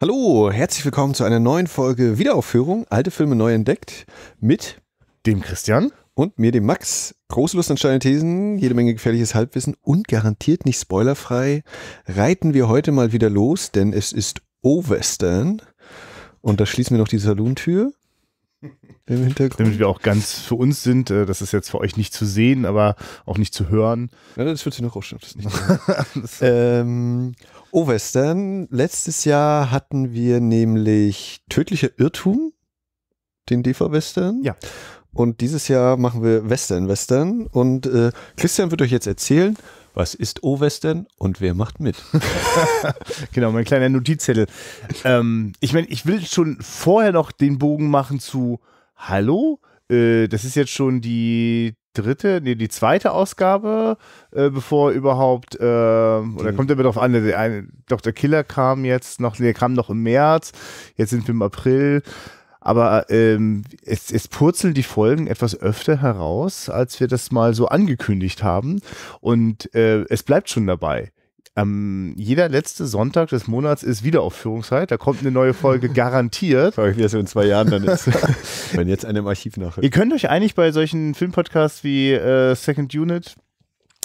Hallo, herzlich willkommen zu einer neuen Folge Wiederaufführung, alte Filme neu entdeckt mit dem Christian und mir, dem Max. Große Lust an steile Thesen, jede Menge gefährliches Halbwissen und garantiert nicht spoilerfrei reiten wir heute mal wieder los, denn es ist O-Western und da schließen wir noch die Salontür. Im Hintergrund. Damit wir auch ganz für uns sind, äh, das ist jetzt für euch nicht zu sehen, aber auch nicht zu hören. Ja, das wird sich noch rausschneiden. ähm, O-Western. Oh, Letztes Jahr hatten wir nämlich Tödlicher Irrtum, den DV western Ja. Und dieses Jahr machen wir Western-Western. Und äh, Christian wird euch jetzt erzählen, was ist O-Western und wer macht mit? genau, mein kleiner Notizzettel. Ähm, ich meine, ich will schon vorher noch den Bogen machen zu Hallo? Äh, das ist jetzt schon die dritte, nee, die zweite Ausgabe, äh, bevor überhaupt, äh, oder mhm. kommt immer darauf an, der, der, doch der Killer kam jetzt noch, nee, kam noch im März, jetzt sind wir im April. Aber ähm, es, es purzeln die Folgen etwas öfter heraus, als wir das mal so angekündigt haben. Und äh, es bleibt schon dabei. Ähm, jeder letzte Sonntag des Monats ist Wiederaufführungszeit. Da kommt eine neue Folge garantiert. Frage ich, wie das in zwei Jahren dann ist. Wenn jetzt einem Archiv nachher. Ihr könnt euch eigentlich bei solchen Filmpodcasts wie äh, Second Unit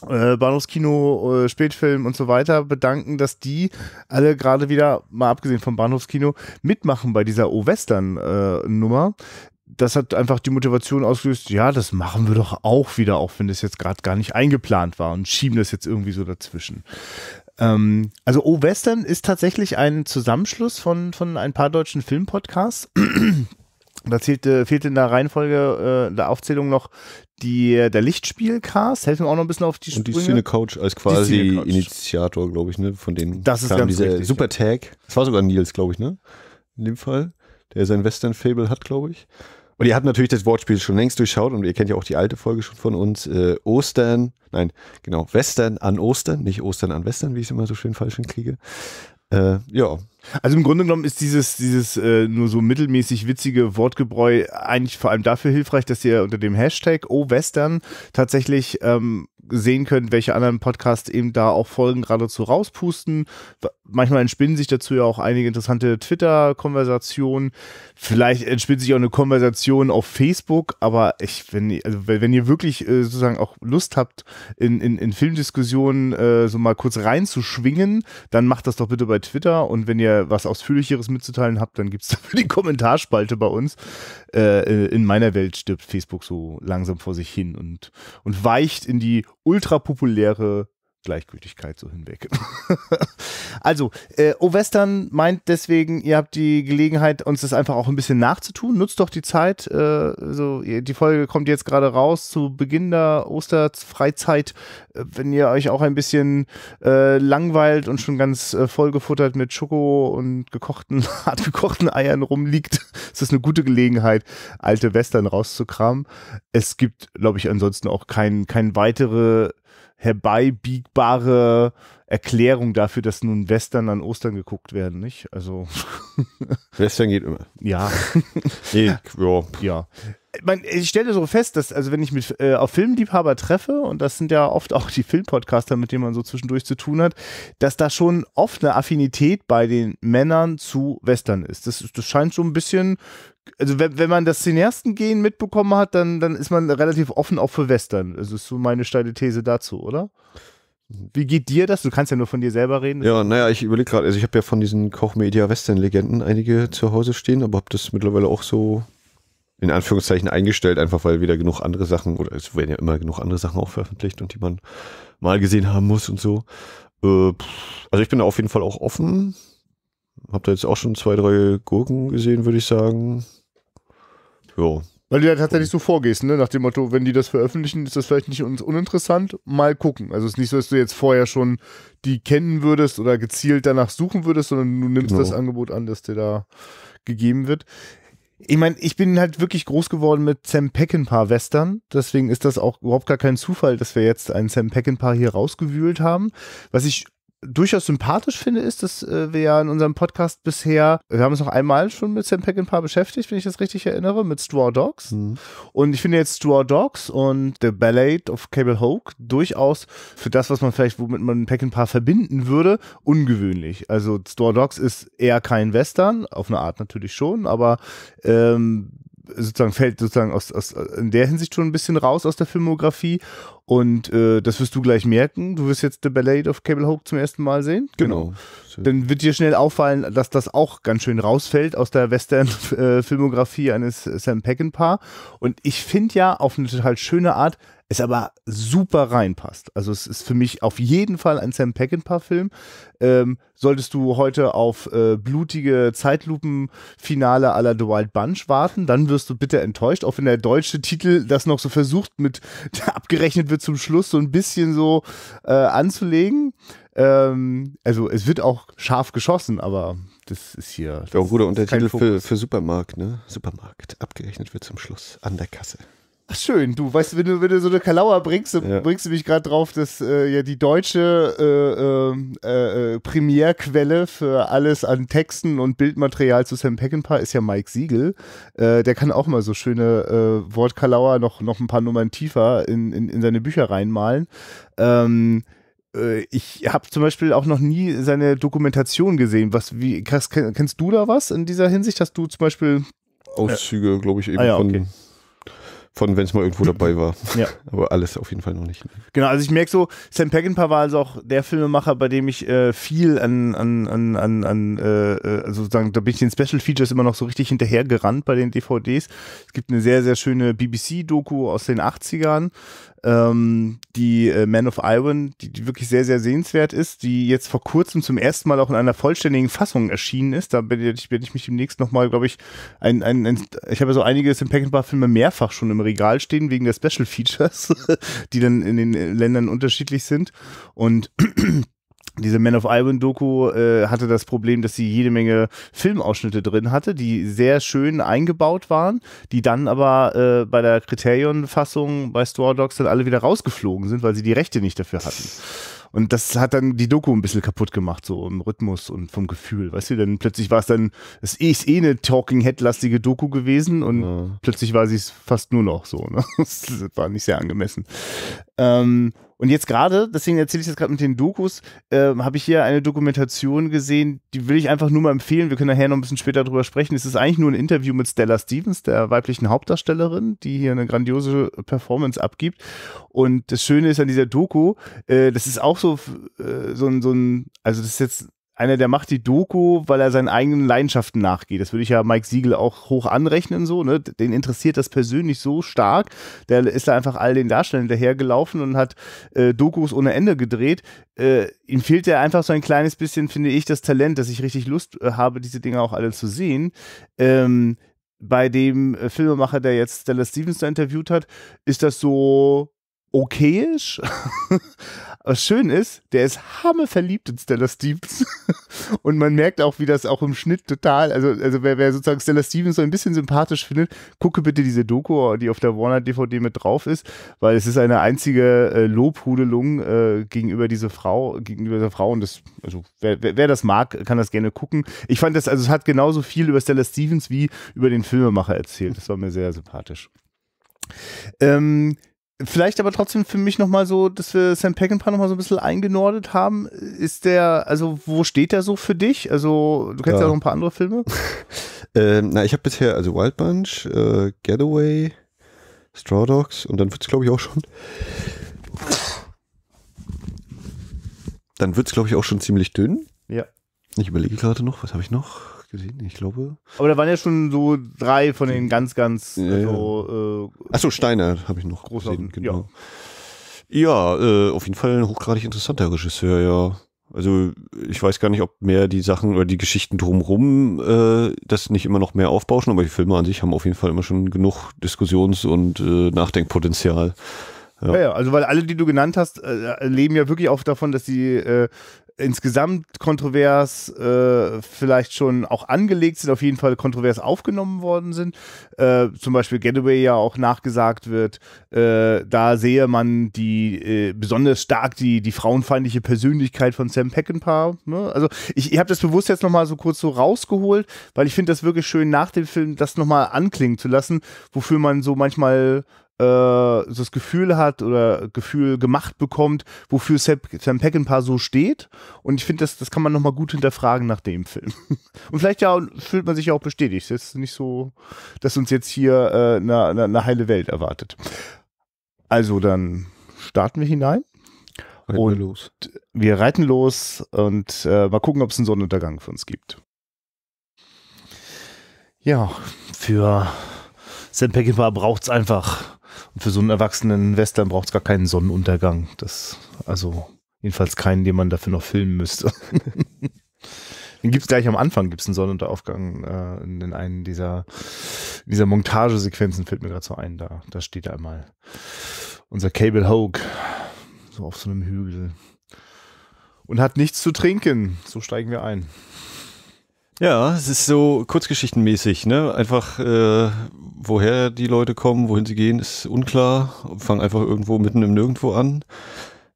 äh, Bahnhofskino, äh, Spätfilm und so weiter bedanken, dass die alle gerade wieder, mal abgesehen vom Bahnhofskino, mitmachen bei dieser O-Western-Nummer. Äh, das hat einfach die Motivation ausgelöst, ja, das machen wir doch auch wieder, auch wenn das jetzt gerade gar nicht eingeplant war und schieben das jetzt irgendwie so dazwischen. Ähm, also O oh Western ist tatsächlich ein Zusammenschluss von, von ein paar deutschen Filmpodcasts. Da zählte, fehlte in der Reihenfolge äh, der Aufzählung noch die, der Lichtspielcast. Helfen wir auch noch ein bisschen auf die Sprünge. Und die Szene Cinecoach als quasi Initiator, glaube ich, ne? Von denen das ist kam ganz dieser richtig, Super Tag. Das war sogar Nils, glaube ich, ne? In dem Fall. Der sein Western-Fable hat, glaube ich. Und ihr habt natürlich das Wortspiel schon längst durchschaut und ihr kennt ja auch die alte Folge schon von uns. Äh, Ostern, nein, genau, Western an Ostern, nicht Ostern an Western, wie ich es immer so schön falsch hinkriege. Äh, ja. Also im Grunde genommen ist dieses, dieses äh, nur so mittelmäßig witzige Wortgebräu eigentlich vor allem dafür hilfreich, dass ihr unter dem Hashtag OWestern tatsächlich ähm, sehen könnt, welche anderen Podcasts eben da auch Folgen geradezu rauspusten. Manchmal entspinnen sich dazu ja auch einige interessante Twitter-Konversationen. Vielleicht entspinnt sich auch eine Konversation auf Facebook, aber ich, wenn, also wenn ihr wirklich äh, sozusagen auch Lust habt, in, in, in Filmdiskussionen äh, so mal kurz reinzuschwingen, dann macht das doch bitte bei Twitter. Und wenn ihr was Ausführlicheres mitzuteilen habt, dann gibt es dafür die Kommentarspalte bei uns. Äh, in meiner Welt stirbt Facebook so langsam vor sich hin und, und weicht in die ultra populäre Gleichgültigkeit so hinweg. also, äh, O-Western meint deswegen, ihr habt die Gelegenheit, uns das einfach auch ein bisschen nachzutun. Nutzt doch die Zeit. Äh, so, die Folge kommt jetzt gerade raus zu Beginn der Osterfreizeit. Äh, wenn ihr euch auch ein bisschen äh, langweilt und schon ganz äh, vollgefuttert mit Schoko und gekochten, hart gekochten Eiern rumliegt, ist das eine gute Gelegenheit, alte Western rauszukramen. Es gibt, glaube ich, ansonsten auch kein, kein weitere herbeibiegbare Erklärung dafür, dass nun Western an Ostern geguckt werden, nicht? Also. Western geht immer. Ja. nee, ja. Ich, stelle so fest, dass, also wenn ich mich äh, auf Filmliebhaber treffe, und das sind ja oft auch die Filmpodcaster, mit denen man so zwischendurch zu tun hat, dass da schon oft eine Affinität bei den Männern zu Western ist. Das, das scheint so ein bisschen also wenn, wenn man das Cineastengehen mitbekommen hat, dann, dann ist man relativ offen auch für Western. Das ist so meine steile These dazu, oder? Wie geht dir das? Du kannst ja nur von dir selber reden. Ja, naja, ich überlege gerade, also ich habe ja von diesen koch western legenden einige zu Hause stehen, aber habe das mittlerweile auch so in Anführungszeichen eingestellt, einfach weil wieder genug andere Sachen, oder es werden ja immer genug andere Sachen auch veröffentlicht und die man mal gesehen haben muss und so. Äh, also ich bin da auf jeden Fall auch offen Habt ihr jetzt auch schon zwei, drei Gurken gesehen, würde ich sagen. Ja. Weil du da halt tatsächlich so vorgehst, ne? Nach dem Motto, wenn die das veröffentlichen, ist das vielleicht nicht uns uninteressant. Mal gucken. Also es ist nicht so, dass du jetzt vorher schon die kennen würdest oder gezielt danach suchen würdest, sondern du nimmst genau. das Angebot an, das dir da gegeben wird. Ich meine, ich bin halt wirklich groß geworden mit Sam Peckinpah Western. Deswegen ist das auch überhaupt gar kein Zufall, dass wir jetzt einen Sam Peckinpah hier rausgewühlt haben. Was ich durchaus sympathisch finde, ist, dass äh, wir ja in unserem Podcast bisher, wir haben es noch einmal schon mit Sam Peckinpah beschäftigt, wenn ich das richtig erinnere, mit Straw Dogs. Mhm. Und ich finde jetzt Straw Dogs und The Ballad of Cable Hoke durchaus für das, was man vielleicht, womit man Peckinpah verbinden würde, ungewöhnlich. Also Straw Dogs ist eher kein Western, auf eine Art natürlich schon, aber ähm, sozusagen fällt sozusagen aus, aus, in der Hinsicht schon ein bisschen raus aus der Filmografie und äh, das wirst du gleich merken. Du wirst jetzt The Ballade of Cable Hope zum ersten Mal sehen. Genau. genau. Dann wird dir schnell auffallen, dass das auch ganz schön rausfällt aus der Western-Filmografie eines Sam Peckinpah. Und ich finde ja auf eine total schöne Art, es aber super reinpasst. Also es ist für mich auf jeden Fall ein Sam Peckinpah-Film. Ähm, solltest du heute auf äh, blutige Zeitlupen-Finale à la The Wild Bunch warten, dann wirst du bitte enttäuscht, auch wenn der deutsche Titel das noch so versucht mit abgerechnet wird wir zum Schluss so ein bisschen so äh, anzulegen. Ähm, also es wird auch scharf geschossen, aber das ist hier. ja, ein guter Untertitel für, für Supermarkt, ne? Supermarkt. Abgerechnet wird zum Schluss an der Kasse. Schön, du, weißt wenn du, wenn du so eine Kalauer bringst, ja. bringst du mich gerade drauf, dass äh, ja die deutsche äh, ähm, äh, äh, Primärquelle für alles an Texten und Bildmaterial zu Sam Peckinpah ist ja Mike Siegel. Äh, der kann auch mal so schöne äh, Wortkalauer noch, noch ein paar Nummern tiefer in, in, in seine Bücher reinmalen. Ähm, äh, ich habe zum Beispiel auch noch nie seine Dokumentation gesehen. Was, wie, kennst, kennst du da was in dieser Hinsicht? Hast du zum Beispiel Auszüge, glaube ich, eben ah, ja, von okay von, wenn es mal irgendwo dabei war. Ja. Aber alles auf jeden Fall noch nicht. Ne. Genau, also ich merke so, Sam Peckinpah war also auch der Filmemacher, bei dem ich äh, viel an, an, an, an, an äh, äh also sozusagen, da bin ich den Special Features immer noch so richtig hinterhergerannt bei den DVDs. Es gibt eine sehr, sehr schöne BBC-Doku aus den 80ern, ähm, die äh, Man of Iron, die, die, wirklich sehr, sehr sehenswert ist, die jetzt vor kurzem zum ersten Mal auch in einer vollständigen Fassung erschienen ist. Da werde ich, werd ich mich demnächst nochmal, glaube ich, ein, ein, ein, ich habe so einige Impact Bar Filme mehrfach schon im Regal stehen, wegen der Special Features, die dann in den Ländern unterschiedlich sind. Und diese Man of Iron Doku äh, hatte das Problem, dass sie jede Menge Filmausschnitte drin hatte, die sehr schön eingebaut waren, die dann aber äh, bei der kriterion fassung bei Straw Dogs dann alle wieder rausgeflogen sind, weil sie die Rechte nicht dafür hatten. Und das hat dann die Doku ein bisschen kaputt gemacht, so im Rhythmus und vom Gefühl. Weißt du, denn plötzlich war es dann, es ist eh eine Talking Head-lastige Doku gewesen und ja. plötzlich war sie es fast nur noch so. Ne? Das war nicht sehr angemessen. Ähm, und jetzt gerade, deswegen erzähle ich jetzt gerade mit den Dokus, äh, habe ich hier eine Dokumentation gesehen, die will ich einfach nur mal empfehlen. Wir können nachher noch ein bisschen später drüber sprechen. Es ist eigentlich nur ein Interview mit Stella Stevens, der weiblichen Hauptdarstellerin, die hier eine grandiose Performance abgibt. Und das Schöne ist an dieser Doku, äh, das ist auch so, äh, so, ein, so ein, also das ist jetzt einer, der macht die Doku, weil er seinen eigenen Leidenschaften nachgeht. Das würde ich ja Mike Siegel auch hoch anrechnen, so, ne? Den interessiert das persönlich so stark. Der ist da einfach all den Darstellern hinterhergelaufen und hat äh, Dokus ohne Ende gedreht. Äh, ihm fehlt ja einfach so ein kleines bisschen, finde ich, das Talent, dass ich richtig Lust äh, habe, diese Dinge auch alle zu sehen. Ähm, bei dem äh, Filmemacher, der jetzt Stella Stevens da interviewt hat, ist das so okayisch. Was schön ist, der ist hammerverliebt in Stella Stevens. Und man merkt auch, wie das auch im Schnitt total, also, also wer, wer sozusagen Stella Stevens so ein bisschen sympathisch findet, gucke bitte diese Doku, die auf der Warner DVD mit drauf ist, weil es ist eine einzige äh, Lobhudelung äh, gegenüber dieser Frau, gegenüber der Frau. Und das, also wer, wer, wer, das mag, kann das gerne gucken. Ich fand das, also es hat genauso viel über Stella Stevens wie über den Filmemacher erzählt. Das war mir sehr sympathisch. Ähm, Vielleicht aber trotzdem für mich nochmal so, dass wir Sam Peckinpah nochmal so ein bisschen eingenordet haben. Ist der, also wo steht der so für dich? Also du kennst ja, ja noch ein paar andere Filme. ähm, na, ich habe bisher, also Wild Bunch, äh, Getaway, Straw Dogs und dann wird's glaube ich auch schon dann wird's glaube ich auch schon ziemlich dünn. Ja. Ich überlege gerade noch, was habe ich noch? gesehen. Ich glaube. Aber da waren ja schon so drei von den ganz, ganz ja, also, äh, so. Äh, Achso, Steiner habe ich noch gesehen, genau. Ja, ja äh, auf jeden Fall ein hochgradig interessanter Regisseur, ja. Also ich weiß gar nicht, ob mehr die Sachen oder die Geschichten drumherum äh, das nicht immer noch mehr aufbauschen, aber die Filme an sich haben auf jeden Fall immer schon genug Diskussions- und äh, Nachdenkpotenzial. Ja. ja. also weil alle, die du genannt hast, äh, leben ja wirklich auch davon, dass sie äh, insgesamt kontrovers äh, vielleicht schon auch angelegt sind, auf jeden Fall kontrovers aufgenommen worden sind. Äh, zum Beispiel Getaway ja auch nachgesagt wird, äh, da sehe man die äh, besonders stark die, die frauenfeindliche Persönlichkeit von Sam Peckinpah. Ne? Also ich, ich habe das bewusst jetzt nochmal so kurz so rausgeholt, weil ich finde das wirklich schön, nach dem Film das nochmal anklingen zu lassen, wofür man so manchmal äh, das Gefühl hat oder Gefühl gemacht bekommt, wofür Sam Peckinpah so steht. Und ich finde, das, das kann man nochmal gut hinterfragen nach dem Film. Und vielleicht ja, fühlt man sich ja auch bestätigt. Es ist nicht so, dass uns jetzt hier äh, eine, eine, heile Welt erwartet. Also dann starten wir hinein. Reiten und wir los. Wir reiten los und äh, mal gucken, ob es einen Sonnenuntergang für uns gibt. Ja, für Sam Peckinpah braucht es einfach. Und für so einen erwachsenen Western braucht es gar keinen Sonnenuntergang. Das, also jedenfalls keinen, den man dafür noch filmen müsste. Den gibt es gleich am Anfang, gibt es einen Sonnenunteraufgang äh, in einen dieser, dieser Montagesequenzen, fällt mir gerade so ein. Da, da steht einmal unser Cable Hogue so auf so einem Hügel und hat nichts zu trinken. So steigen wir ein. Ja, es ist so kurzgeschichtenmäßig, ne? Einfach, äh, woher die Leute kommen, wohin sie gehen, ist unklar. Fangen einfach irgendwo mitten im Nirgendwo an.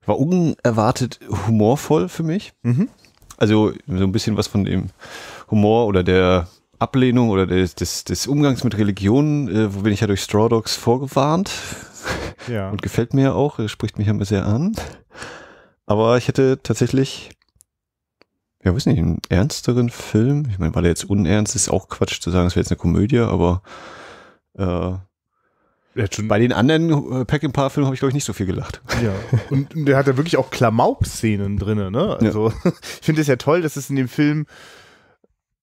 War unerwartet humorvoll für mich. Mhm. Also so ein bisschen was von dem Humor oder der Ablehnung oder des, des, des Umgangs mit Religionen, äh, wo bin ich ja durch Straw Dogs vorgewarnt. Ja. Und gefällt mir ja auch, spricht mich ja immer sehr an. Aber ich hätte tatsächlich ja, weiß nicht, einen ernsteren Film. Ich meine, war der jetzt unernst? Ist auch Quatsch zu sagen, es wäre jetzt eine Komödie, aber äh, bei den anderen äh, paar filmen habe ich, glaube ich, nicht so viel gelacht. Ja. Und, und der hat ja wirklich auch Klamauk-Szenen drin, ne? Also, ja. ich finde es ja toll, dass es in dem Film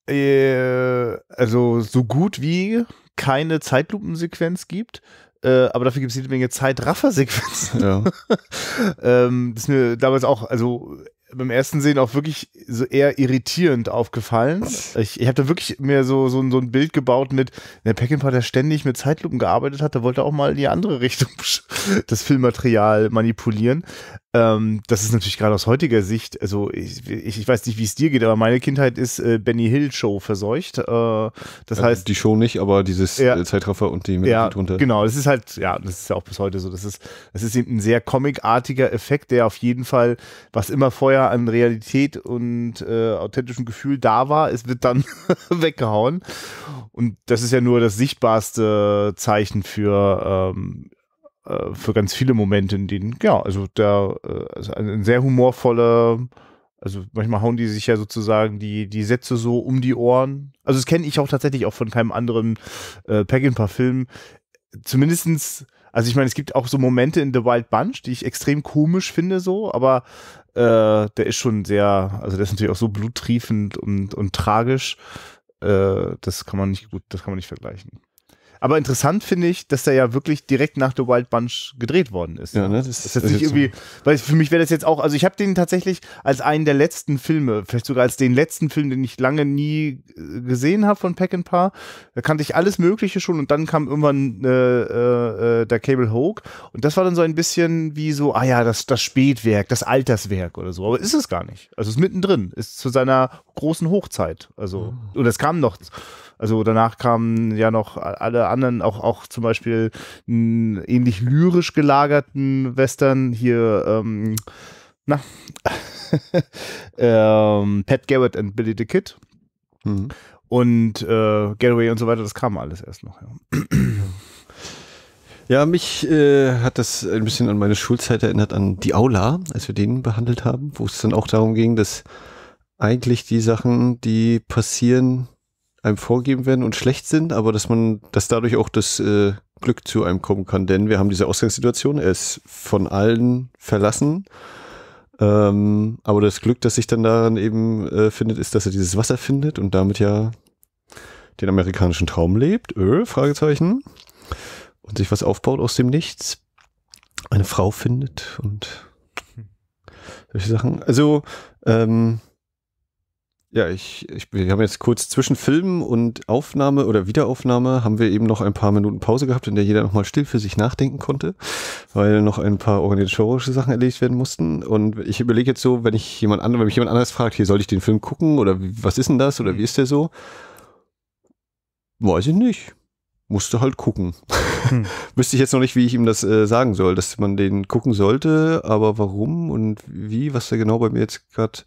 äh, also so gut wie keine Zeitlupensequenz gibt. Äh, aber dafür gibt es jede Menge Zeitraffer-Sequenzen. Ja. ähm, das ist mir damals auch, also beim ersten Sehen auch wirklich so eher irritierend aufgefallen. Ich, ich habe da wirklich mir so, so, so, ein Bild gebaut mit, der ne, Peckinpah, der ständig mit Zeitlupen gearbeitet hat, der wollte auch mal in die andere Richtung das Filmmaterial manipulieren. Ähm, das ist natürlich gerade aus heutiger Sicht, also ich, ich, ich weiß nicht, wie es dir geht, aber meine Kindheit ist äh, Benny Hill Show verseucht. Äh, das ja, heißt. Die Show nicht, aber dieses ja, äh, Zeitraffer und die mit ja, drunter. Genau, das ist halt, ja, das ist ja auch bis heute so. Das ist, das ist eben ein sehr comicartiger Effekt, der auf jeden Fall, was immer vorher an Realität und äh, authentischem Gefühl da war, es wird dann weggehauen. Und das ist ja nur das sichtbarste Zeichen für ähm, äh, für ganz viele Momente, in denen, ja, also da äh, also ein sehr humorvoller, also manchmal hauen die sich ja sozusagen die, die Sätze so um die Ohren. Also das kenne ich auch tatsächlich auch von keinem anderen äh, pack in paar film Zumindestens, also ich meine, es gibt auch so Momente in The Wild Bunch, die ich extrem komisch finde so, aber äh, der ist schon sehr, also der ist natürlich auch so bluttriefend und, und tragisch. Äh, das kann man nicht gut, das kann man nicht vergleichen. Aber interessant finde ich, dass der ja wirklich direkt nach The Wild Bunch gedreht worden ist. Ja, ne? Das, das ist jetzt nicht irgendwie, weil für mich wäre das jetzt auch, also ich habe den tatsächlich als einen der letzten Filme, vielleicht sogar als den letzten Film, den ich lange nie äh, gesehen habe von Pack and Paar. Da kannte ich alles Mögliche schon und dann kam irgendwann äh, äh, äh der Cable Hogue und das war dann so ein bisschen wie so, ah ja, das, das Spätwerk, das Alterswerk oder so. Aber ist es gar nicht. Also es ist mittendrin, ist zu seiner großen Hochzeit. Also, oh. und es kam noch, also danach kamen ja noch alle anderen, auch, auch zum Beispiel einen ähnlich lyrisch gelagerten Western hier, ähm, na, ähm, Pat Garrett and Billy the Kid. Mhm. Und äh, Getaway und so weiter, das kam alles erst noch. Ja. Ja, mich äh, hat das ein bisschen an meine Schulzeit erinnert, an die Aula, als wir den behandelt haben, wo es dann auch darum ging, dass eigentlich die Sachen, die passieren, einem vorgeben werden und schlecht sind, aber dass man, dass dadurch auch das äh, Glück zu einem kommen kann. Denn wir haben diese Ausgangssituation, er ist von allen verlassen. Ähm, aber das Glück, das sich dann daran eben äh, findet, ist, dass er dieses Wasser findet und damit ja den amerikanischen Traum lebt. Öl, Fragezeichen. Und sich was aufbaut aus dem Nichts. Eine Frau findet und hm. solche Sachen. Also, ähm, ja, ich, ich, wir haben jetzt kurz zwischen Film und Aufnahme oder Wiederaufnahme haben wir eben noch ein paar Minuten Pause gehabt, in der jeder nochmal still für sich nachdenken konnte, weil noch ein paar organisatorische Sachen erledigt werden mussten. Und ich überlege jetzt so, wenn ich jemand anderes, wenn mich jemand anders fragt, hier soll ich den Film gucken oder was ist denn das oder mhm. wie ist der so? Weiß ich nicht. Musste halt gucken. Hm. Wüsste ich jetzt noch nicht, wie ich ihm das äh, sagen soll, dass man den gucken sollte, aber warum und wie, was da genau bei mir jetzt gerade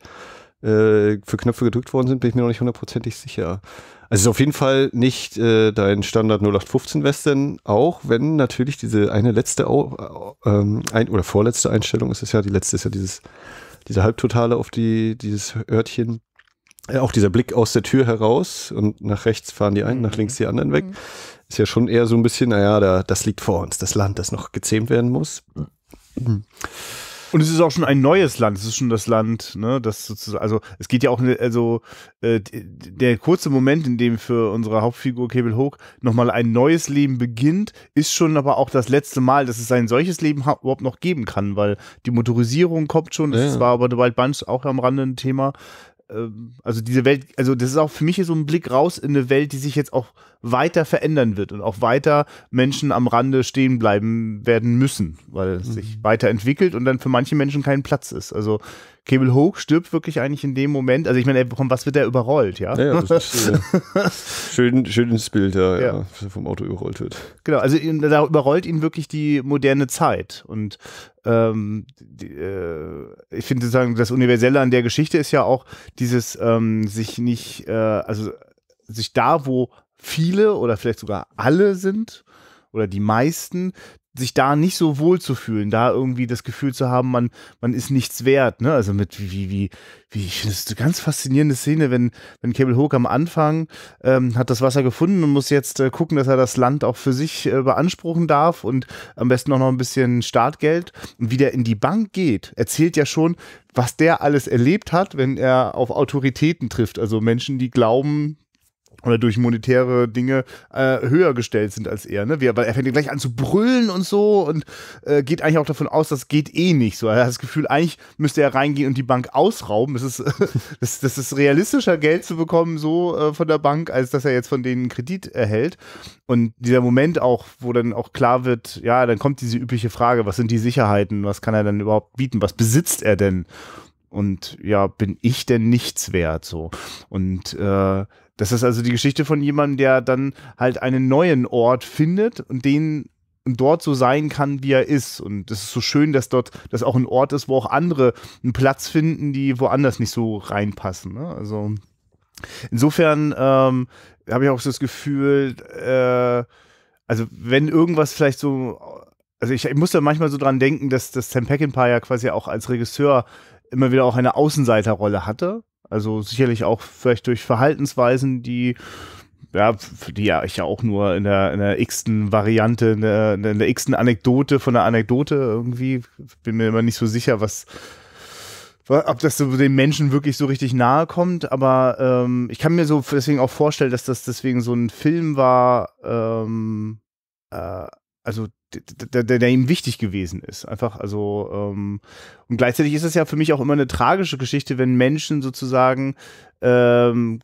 äh, für Knöpfe gedrückt worden sind, bin ich mir noch nicht hundertprozentig sicher. Also es ist auf jeden Fall nicht äh, dein Standard 0815 Western, auch wenn natürlich diese eine letzte Au äh, ähm, ein oder vorletzte Einstellung ist es ja, die letzte ist ja dieses, diese Halbtotale auf die, dieses Örtchen. Äh, auch dieser Blick aus der Tür heraus und nach rechts fahren die einen, mhm. nach links die anderen weg. Mhm. Ist ja schon eher so ein bisschen, naja, da, das liegt vor uns, das Land, das noch gezähmt werden muss. Mhm. Und es ist auch schon ein neues Land. Es ist schon das Land, ne, das sozusagen, also es geht ja auch, ne, also äh, der kurze Moment, in dem für unsere Hauptfigur Cable Hook nochmal ein neues Leben beginnt, ist schon aber auch das letzte Mal, dass es ein solches Leben überhaupt noch geben kann, weil die Motorisierung kommt schon. Das ja. war aber The Wild Bunch auch am Rande ein Thema ähm, also diese Welt, also das ist auch für mich so ein Blick raus in eine Welt, die sich jetzt auch weiter verändern wird und auch weiter Menschen am Rande stehen bleiben werden müssen, weil es mhm. sich weiterentwickelt und dann für manche Menschen kein Platz ist. Also Cable Hoag stirbt wirklich eigentlich in dem Moment. Also ich meine, von was wird er überrollt, ja? ja, ja äh, schön, schönes Bild, ja, ja. ja, vom Auto überrollt wird. Genau, also da überrollt ihn wirklich die moderne Zeit. Und ähm, die, äh, ich finde sozusagen, das Universelle an der Geschichte ist ja auch dieses ähm, sich nicht, äh, also sich da, wo viele oder vielleicht sogar alle sind oder die meisten, sich da nicht so wohl zu fühlen, da irgendwie das Gefühl zu haben, man, man ist nichts wert. Ne? Also mit wie, wie, wie, ich finde es eine ganz faszinierende Szene, wenn, wenn Cable Hook am Anfang ähm, hat das Wasser gefunden und muss jetzt äh, gucken, dass er das Land auch für sich äh, beanspruchen darf und am besten auch noch ein bisschen Startgeld. Und wieder in die Bank geht, erzählt ja schon, was der alles erlebt hat, wenn er auf Autoritäten trifft, also Menschen, die glauben, oder durch monetäre Dinge äh, höher gestellt sind als er. Ne? weil er fängt gleich an zu brüllen und so und äh, geht eigentlich auch davon aus, das geht eh nicht so. Er hat das Gefühl, eigentlich müsste er reingehen und die Bank ausrauben. Das ist, das, das ist realistischer, Geld zu bekommen so äh, von der Bank, als dass er jetzt von denen Kredit erhält. Und dieser Moment auch, wo dann auch klar wird, ja, dann kommt diese übliche Frage, was sind die Sicherheiten, was kann er dann überhaupt bieten, was besitzt er denn? Und ja, bin ich denn nichts wert so? Und äh, das ist also die Geschichte von jemandem, der dann halt einen neuen Ort findet und den dort so sein kann, wie er ist. Und es ist so schön, dass dort das auch ein Ort ist, wo auch andere einen Platz finden, die woanders nicht so reinpassen. Ne? Also insofern ähm, habe ich auch so das Gefühl, äh, also wenn irgendwas vielleicht so, also ich, ich muss da manchmal so dran denken, dass, dass Sam Peckinpah ja quasi auch als Regisseur immer wieder auch eine Außenseiterrolle hatte also sicherlich auch vielleicht durch Verhaltensweisen, die ja, die ja ich ja auch nur in der, in der x-ten Variante, in der, in der x-ten Anekdote von der Anekdote irgendwie, bin mir immer nicht so sicher, was, ob das so den Menschen wirklich so richtig nahe kommt, aber ähm, ich kann mir so deswegen auch vorstellen, dass das deswegen so ein Film war, ähm, also der, der, der, ihm wichtig gewesen ist. Einfach, also, ähm, und gleichzeitig ist es ja für mich auch immer eine tragische Geschichte, wenn Menschen sozusagen ähm,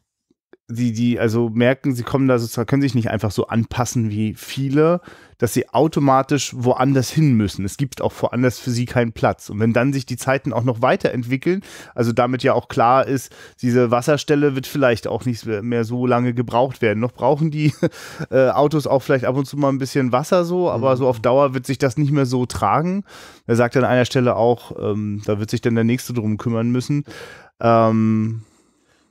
die, die also merken, sie kommen da sozusagen, können sich nicht einfach so anpassen wie viele, dass sie automatisch woanders hin müssen. Es gibt auch woanders für sie keinen Platz. Und wenn dann sich die Zeiten auch noch weiterentwickeln, also damit ja auch klar ist, diese Wasserstelle wird vielleicht auch nicht mehr so lange gebraucht werden. Noch brauchen die äh, Autos auch vielleicht ab und zu mal ein bisschen Wasser so, aber mhm. so auf Dauer wird sich das nicht mehr so tragen. Er sagt an einer Stelle auch, ähm, da wird sich dann der Nächste drum kümmern müssen. Ähm,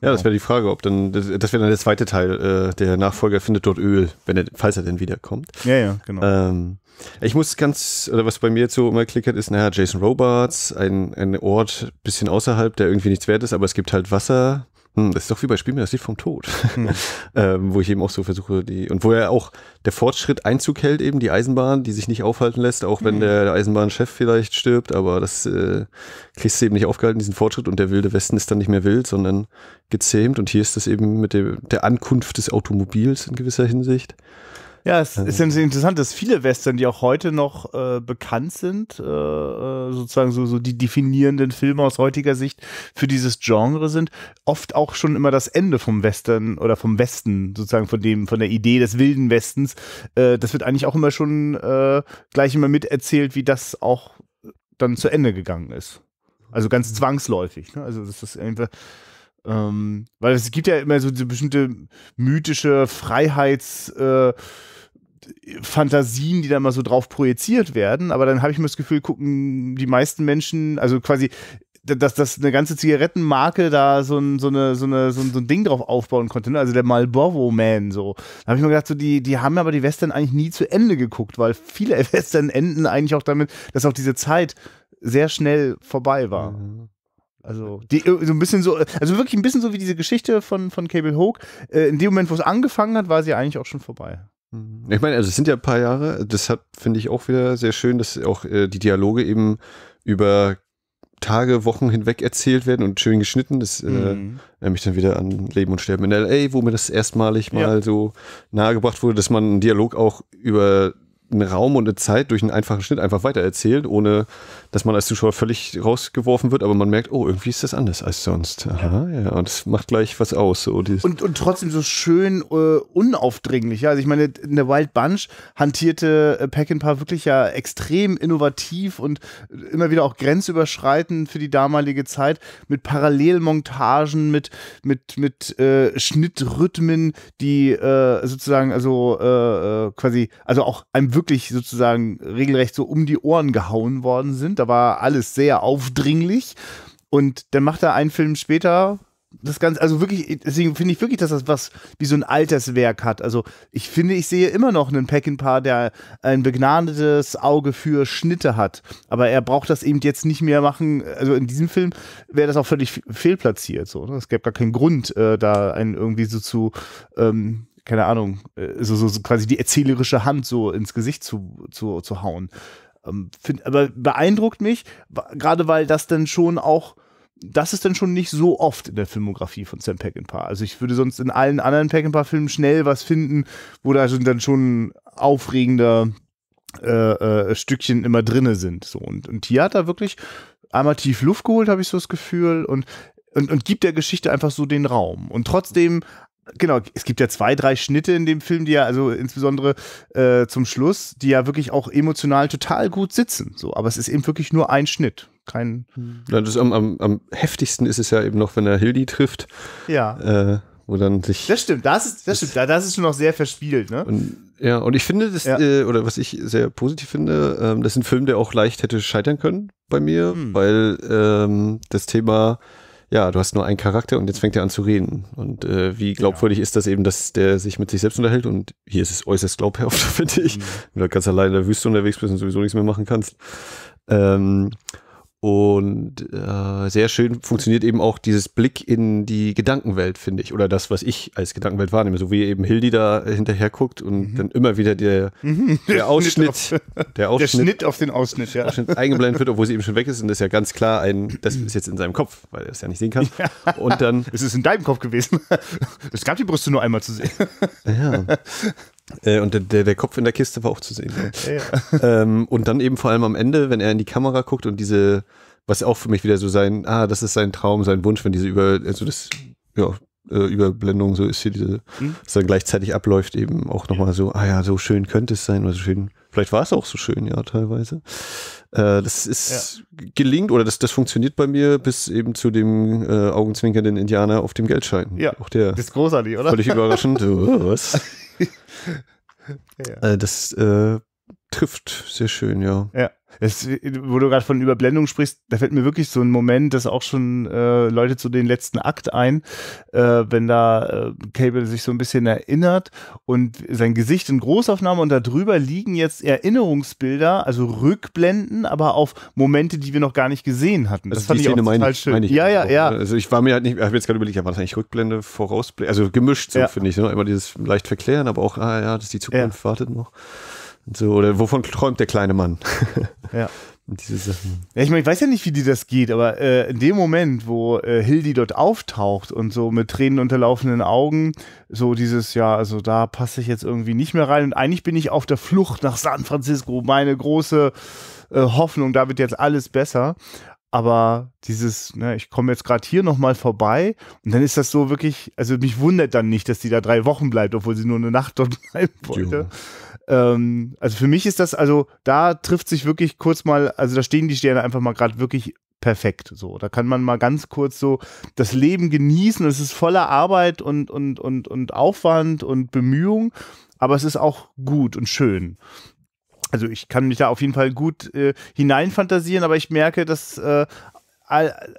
ja, das wäre die Frage, ob dann, das, wäre dann der zweite Teil, äh, der Nachfolger findet dort Öl, wenn er, falls er denn wiederkommt. Ja, ja, genau. Ähm, ich muss ganz, oder was bei mir jetzt so immer klickert, ist, naja, Jason Robards, ein, ein Ort bisschen außerhalb, der irgendwie nichts wert ist, aber es gibt halt Wasser, hm, das ist doch wie bei Spiel mir das Lied vom Tod. Hm. ähm, wo ich eben auch so versuche, die, und wo ja auch der Fortschritt Einzug hält, eben die Eisenbahn, die sich nicht aufhalten lässt, auch wenn mhm. der Eisenbahnchef vielleicht stirbt, aber das äh, kriegst du eben nicht aufgehalten, diesen Fortschritt. Und der wilde Westen ist dann nicht mehr wild, sondern gezähmt. Und hier ist das eben mit dem, der Ankunft des Automobils in gewisser Hinsicht. Ja, es ist also. interessant, dass viele Western, die auch heute noch äh, bekannt sind, äh, äh, sozusagen so, so die definierenden Filme aus heutiger Sicht für dieses Genre sind, oft auch schon immer das Ende vom Western oder vom Westen, sozusagen von dem, von der Idee des wilden Westens. Äh, das wird eigentlich auch immer schon äh, gleich immer miterzählt, wie das auch dann zu Ende gegangen ist. Also ganz mhm. zwangsläufig. Ne? Also das ist einfach. Ähm, weil es gibt ja immer so, so bestimmte mythische Freiheits- äh, Fantasien, die da mal so drauf projiziert werden, aber dann habe ich mir das Gefühl, gucken die meisten Menschen, also quasi dass, dass eine ganze Zigarettenmarke da so ein, so, eine, so, eine, so, ein, so ein Ding drauf aufbauen konnte, ne? also der Marlboro Man so. Da habe ich mir gedacht, so die, die haben aber die Western eigentlich nie zu Ende geguckt, weil viele Western enden eigentlich auch damit, dass auch diese Zeit sehr schnell vorbei war. Mhm. Also die, äh, so ein bisschen so, also wirklich ein bisschen so wie diese Geschichte von, von Cable Hogue. Äh, in dem Moment, wo es angefangen hat, war sie eigentlich auch schon vorbei. Ich meine, also es sind ja ein paar Jahre. Deshalb finde ich auch wieder sehr schön, dass auch äh, die Dialoge eben über Tage, Wochen hinweg erzählt werden und schön geschnitten. Das äh, mhm. erinnert äh, mich dann wieder an Leben und Sterben in LA, wo mir das erstmalig mal ja. so nahegebracht wurde, dass man einen Dialog auch über einen Raum und eine Zeit durch einen einfachen Schnitt einfach weitererzählt, ohne dass man als Zuschauer völlig rausgeworfen wird, aber man merkt, oh, irgendwie ist das anders als sonst. Aha, ja, und es macht gleich was aus. So und, und trotzdem so schön äh, unaufdringlich. Ja? Also ich meine, in der Wild Bunch hantierte äh, Peckinpah wirklich ja extrem innovativ und immer wieder auch grenzüberschreitend für die damalige Zeit mit Parallelmontagen, mit, mit, mit äh, Schnittrhythmen, die äh, sozusagen also äh, äh, quasi, also auch einem wirklich wirklich sozusagen regelrecht so um die Ohren gehauen worden sind. Da war alles sehr aufdringlich. Und dann macht er einen Film später das Ganze, also wirklich, deswegen finde ich wirklich, dass das was wie so ein Alterswerk hat. Also ich finde, ich sehe immer noch einen Peckinpah, der ein begnadetes Auge für Schnitte hat. Aber er braucht das eben jetzt nicht mehr machen. Also in diesem Film wäre das auch völlig fehlplatziert. So, ne? Es gäbe gar keinen Grund, äh, da einen irgendwie so zu ähm, keine Ahnung, äh, so, so, so quasi die erzählerische Hand so ins Gesicht zu, zu, zu hauen. Ähm, find, aber beeindruckt mich, gerade weil das dann schon auch, das ist dann schon nicht so oft in der Filmografie von Sam Peckinpah. Also ich würde sonst in allen anderen Peckinpah-Filmen schnell was finden, wo da dann schon aufregender äh, äh, Stückchen immer drinne sind. So. Und, und hier hat er wirklich einmal tief Luft geholt, habe ich so das Gefühl, und, und, und gibt der Geschichte einfach so den Raum. Und trotzdem genau, es gibt ja zwei, drei Schnitte in dem Film, die ja, also insbesondere äh, zum Schluss, die ja wirklich auch emotional total gut sitzen. So, aber es ist eben wirklich nur ein Schnitt. Kein. Hm. Ja, das am, am, am heftigsten ist es ja eben noch, wenn er Hildi trifft. Ja. Äh, wo dann sich. Das stimmt, das ist, das stimmt, das ist schon noch sehr verspielt, ne? Und, ja, und ich finde das, ja. äh, oder was ich sehr positiv finde, ähm, das ist ein Film, der auch leicht hätte scheitern können bei mir, mhm. weil ähm, das Thema ja, du hast nur einen Charakter und jetzt fängt er an zu reden. Und äh, wie glaubwürdig ja. ist das eben, dass der sich mit sich selbst unterhält? Und hier ist es äußerst glaubhaft, finde ich. Mhm. Wenn du ganz allein in der Wüste unterwegs bist und sowieso nichts mehr machen kannst. Ähm, und äh, sehr schön funktioniert eben auch dieses Blick in die Gedankenwelt, finde ich. Oder das, was ich als Gedankenwelt wahrnehme. So wie eben Hildi da hinterher guckt und mhm. dann immer wieder der, der Ausschnitt. der, Ausschnitt, der Schnitt auf den Ausschnitt, ja. Ausschnitt eingeblendet wird, obwohl sie eben schon weg ist. Und das ist ja ganz klar ein, das mhm. ist jetzt in seinem Kopf, weil er es ja nicht sehen kann. Ja. Und dann. Es ist in deinem Kopf gewesen. Es gab die Brüste nur einmal zu sehen. Ja. Äh, und der, der, der, Kopf in der Kiste war auch zu sehen. Ja. ähm, und dann eben vor allem am Ende, wenn er in die Kamera guckt und diese, was auch für mich wieder so sein, ah, das ist sein Traum, sein Wunsch, wenn diese über, also das, ja, äh, Überblendung so ist hier diese, hm? dass dann gleichzeitig abläuft eben auch nochmal so, ah ja, so schön könnte es sein oder so schön. Vielleicht war es auch so schön, ja, teilweise. Äh, das ist ja. gelingt oder das, das funktioniert bei mir bis eben zu dem äh, augenzwinkernden Indianer auf dem Geldschein. Ja, auch der. Das ist großartig, oder? Völlig überraschend. was? ja. Äh, das äh, trifft sehr schön, ja. Ja. Es, wo du gerade von Überblendung sprichst, da fällt mir wirklich so ein Moment, das auch schon äh, Leute zu den letzten Akt ein, äh, wenn da äh, Cable sich so ein bisschen erinnert und sein Gesicht in Großaufnahme und darüber liegen jetzt Erinnerungsbilder, also Rückblenden, aber auf Momente, die wir noch gar nicht gesehen hatten. Das, das also fand ich auch total ich, schön. Ich ja, ja, auch. ja. Ne? Also ich war mir halt nicht, ich habe jetzt gerade überlegt, war das eigentlich Rückblende, Vorausblende, also gemischt so, ja. finde ich, ne? immer dieses leicht verklären, aber auch, ah ja, dass die Zukunft, ja. wartet noch. So, oder wovon träumt der kleine Mann? ja. Diese Sachen. Ja, ich meine, ich weiß ja nicht, wie die das geht, aber äh, in dem Moment, wo äh, Hildi dort auftaucht und so mit Tränen unterlaufenden Augen, so dieses, ja, also da passe ich jetzt irgendwie nicht mehr rein und eigentlich bin ich auf der Flucht nach San Francisco. Meine große äh, Hoffnung, da wird jetzt alles besser. Aber dieses, ne, ich komme jetzt gerade hier nochmal vorbei und dann ist das so wirklich, also mich wundert dann nicht, dass die da drei Wochen bleibt, obwohl sie nur eine Nacht dort bleiben wollte. Jo ähm, also für mich ist das, also da trifft sich wirklich kurz mal, also da stehen die Sterne einfach mal gerade wirklich perfekt. So, da kann man mal ganz kurz so das Leben genießen. Es ist voller Arbeit und, und, und, und Aufwand und Bemühung, aber es ist auch gut und schön. Also ich kann mich da auf jeden Fall gut äh, hineinfantasieren, aber ich merke, dass äh,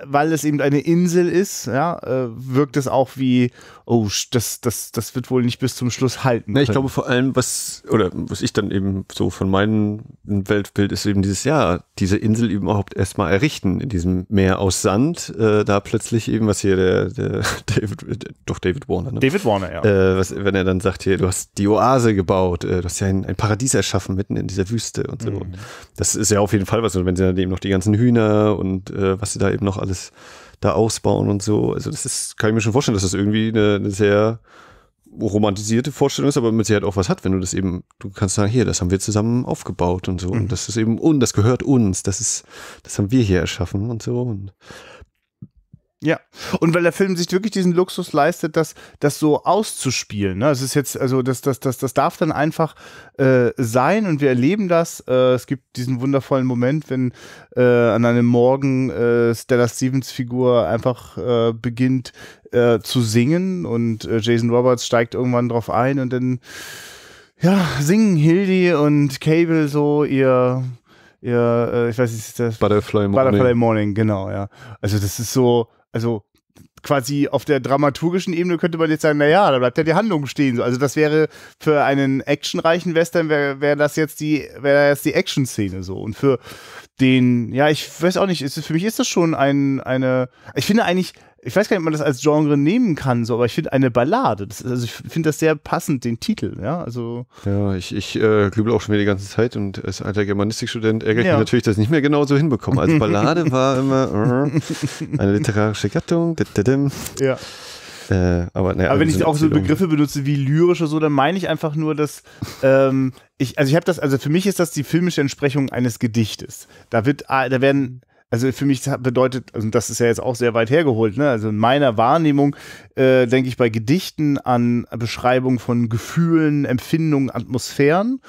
weil es eben eine Insel ist, ja, äh, wirkt es auch wie, oh, das, das, das wird wohl nicht bis zum Schluss halten. Na, ne, ich glaube vor allem, was, oder was ich dann eben so von meinem Weltbild ist eben dieses, Jahr, diese Insel eben überhaupt erstmal errichten in diesem Meer aus Sand, äh, da plötzlich eben, was hier der, der David, doch David Warner, ne? David Warner, ja. Äh, was, wenn er dann sagt, hier, du hast die Oase gebaut, äh, du hast ja ein, ein, Paradies erschaffen mitten in dieser Wüste und so. Mhm. das ist ja auf jeden Fall was, und wenn sie dann eben noch die ganzen Hühner und äh, was sie da eben noch alles da ausbauen und so. Also das ist, kann ich mir schon vorstellen, dass das irgendwie eine, eine sehr romantisierte Vorstellung ist, aber mit Sicherheit auch was hat, wenn du das eben, du kannst sagen, hier, das haben wir zusammen aufgebaut und so. Mhm. Und das ist eben, und das gehört uns, das ist, das haben wir hier erschaffen und so. Und ja, und weil der Film sich wirklich diesen Luxus leistet, das, das so auszuspielen. Ne? Es ist jetzt, also das, das, das, das darf dann einfach äh, sein und wir erleben das. Äh, es gibt diesen wundervollen Moment, wenn äh, an einem Morgen äh, Stella Stevens Figur einfach äh, beginnt äh, zu singen und Jason Roberts steigt irgendwann drauf ein und dann ja, singen Hildy und Cable so ihr ihr, ich weiß nicht, ist das Butterfly Morning. Butterfly Morning, genau, ja. Also das ist so, also quasi auf der dramaturgischen Ebene könnte man jetzt sagen, naja, da bleibt ja die Handlung stehen. Also das wäre für einen actionreichen Western wäre wär das jetzt die, wäre jetzt die Action-Szene so. Und für den, ja, ich weiß auch nicht, ist, für mich ist das schon ein, eine, ich finde eigentlich, ich weiß gar nicht, ob man das als Genre nehmen kann, so, aber ich finde eine Ballade. Das, also ich finde das sehr passend, den Titel, ja. Also ja, ich, ich äh, grübel auch schon wieder die ganze Zeit und als alter Germanistikstudent ärgere ich ja. mich natürlich, dass ich nicht mehr genau so hinbekomme. Also Ballade war immer äh, eine literarische Gattung. Ja. Äh, aber, ne, aber, wenn also ich auch so Begriffe benutze wie lyrische oder so, dann meine ich einfach nur, dass ähm, ich, also ich habe das, also für mich ist das die filmische Entsprechung eines Gedichtes. Da wird, ah, da werden also für mich bedeutet, also das ist ja jetzt auch sehr weit hergeholt, ne? Also in meiner Wahrnehmung äh, denke ich bei Gedichten an Beschreibung von Gefühlen, Empfindungen, Atmosphären,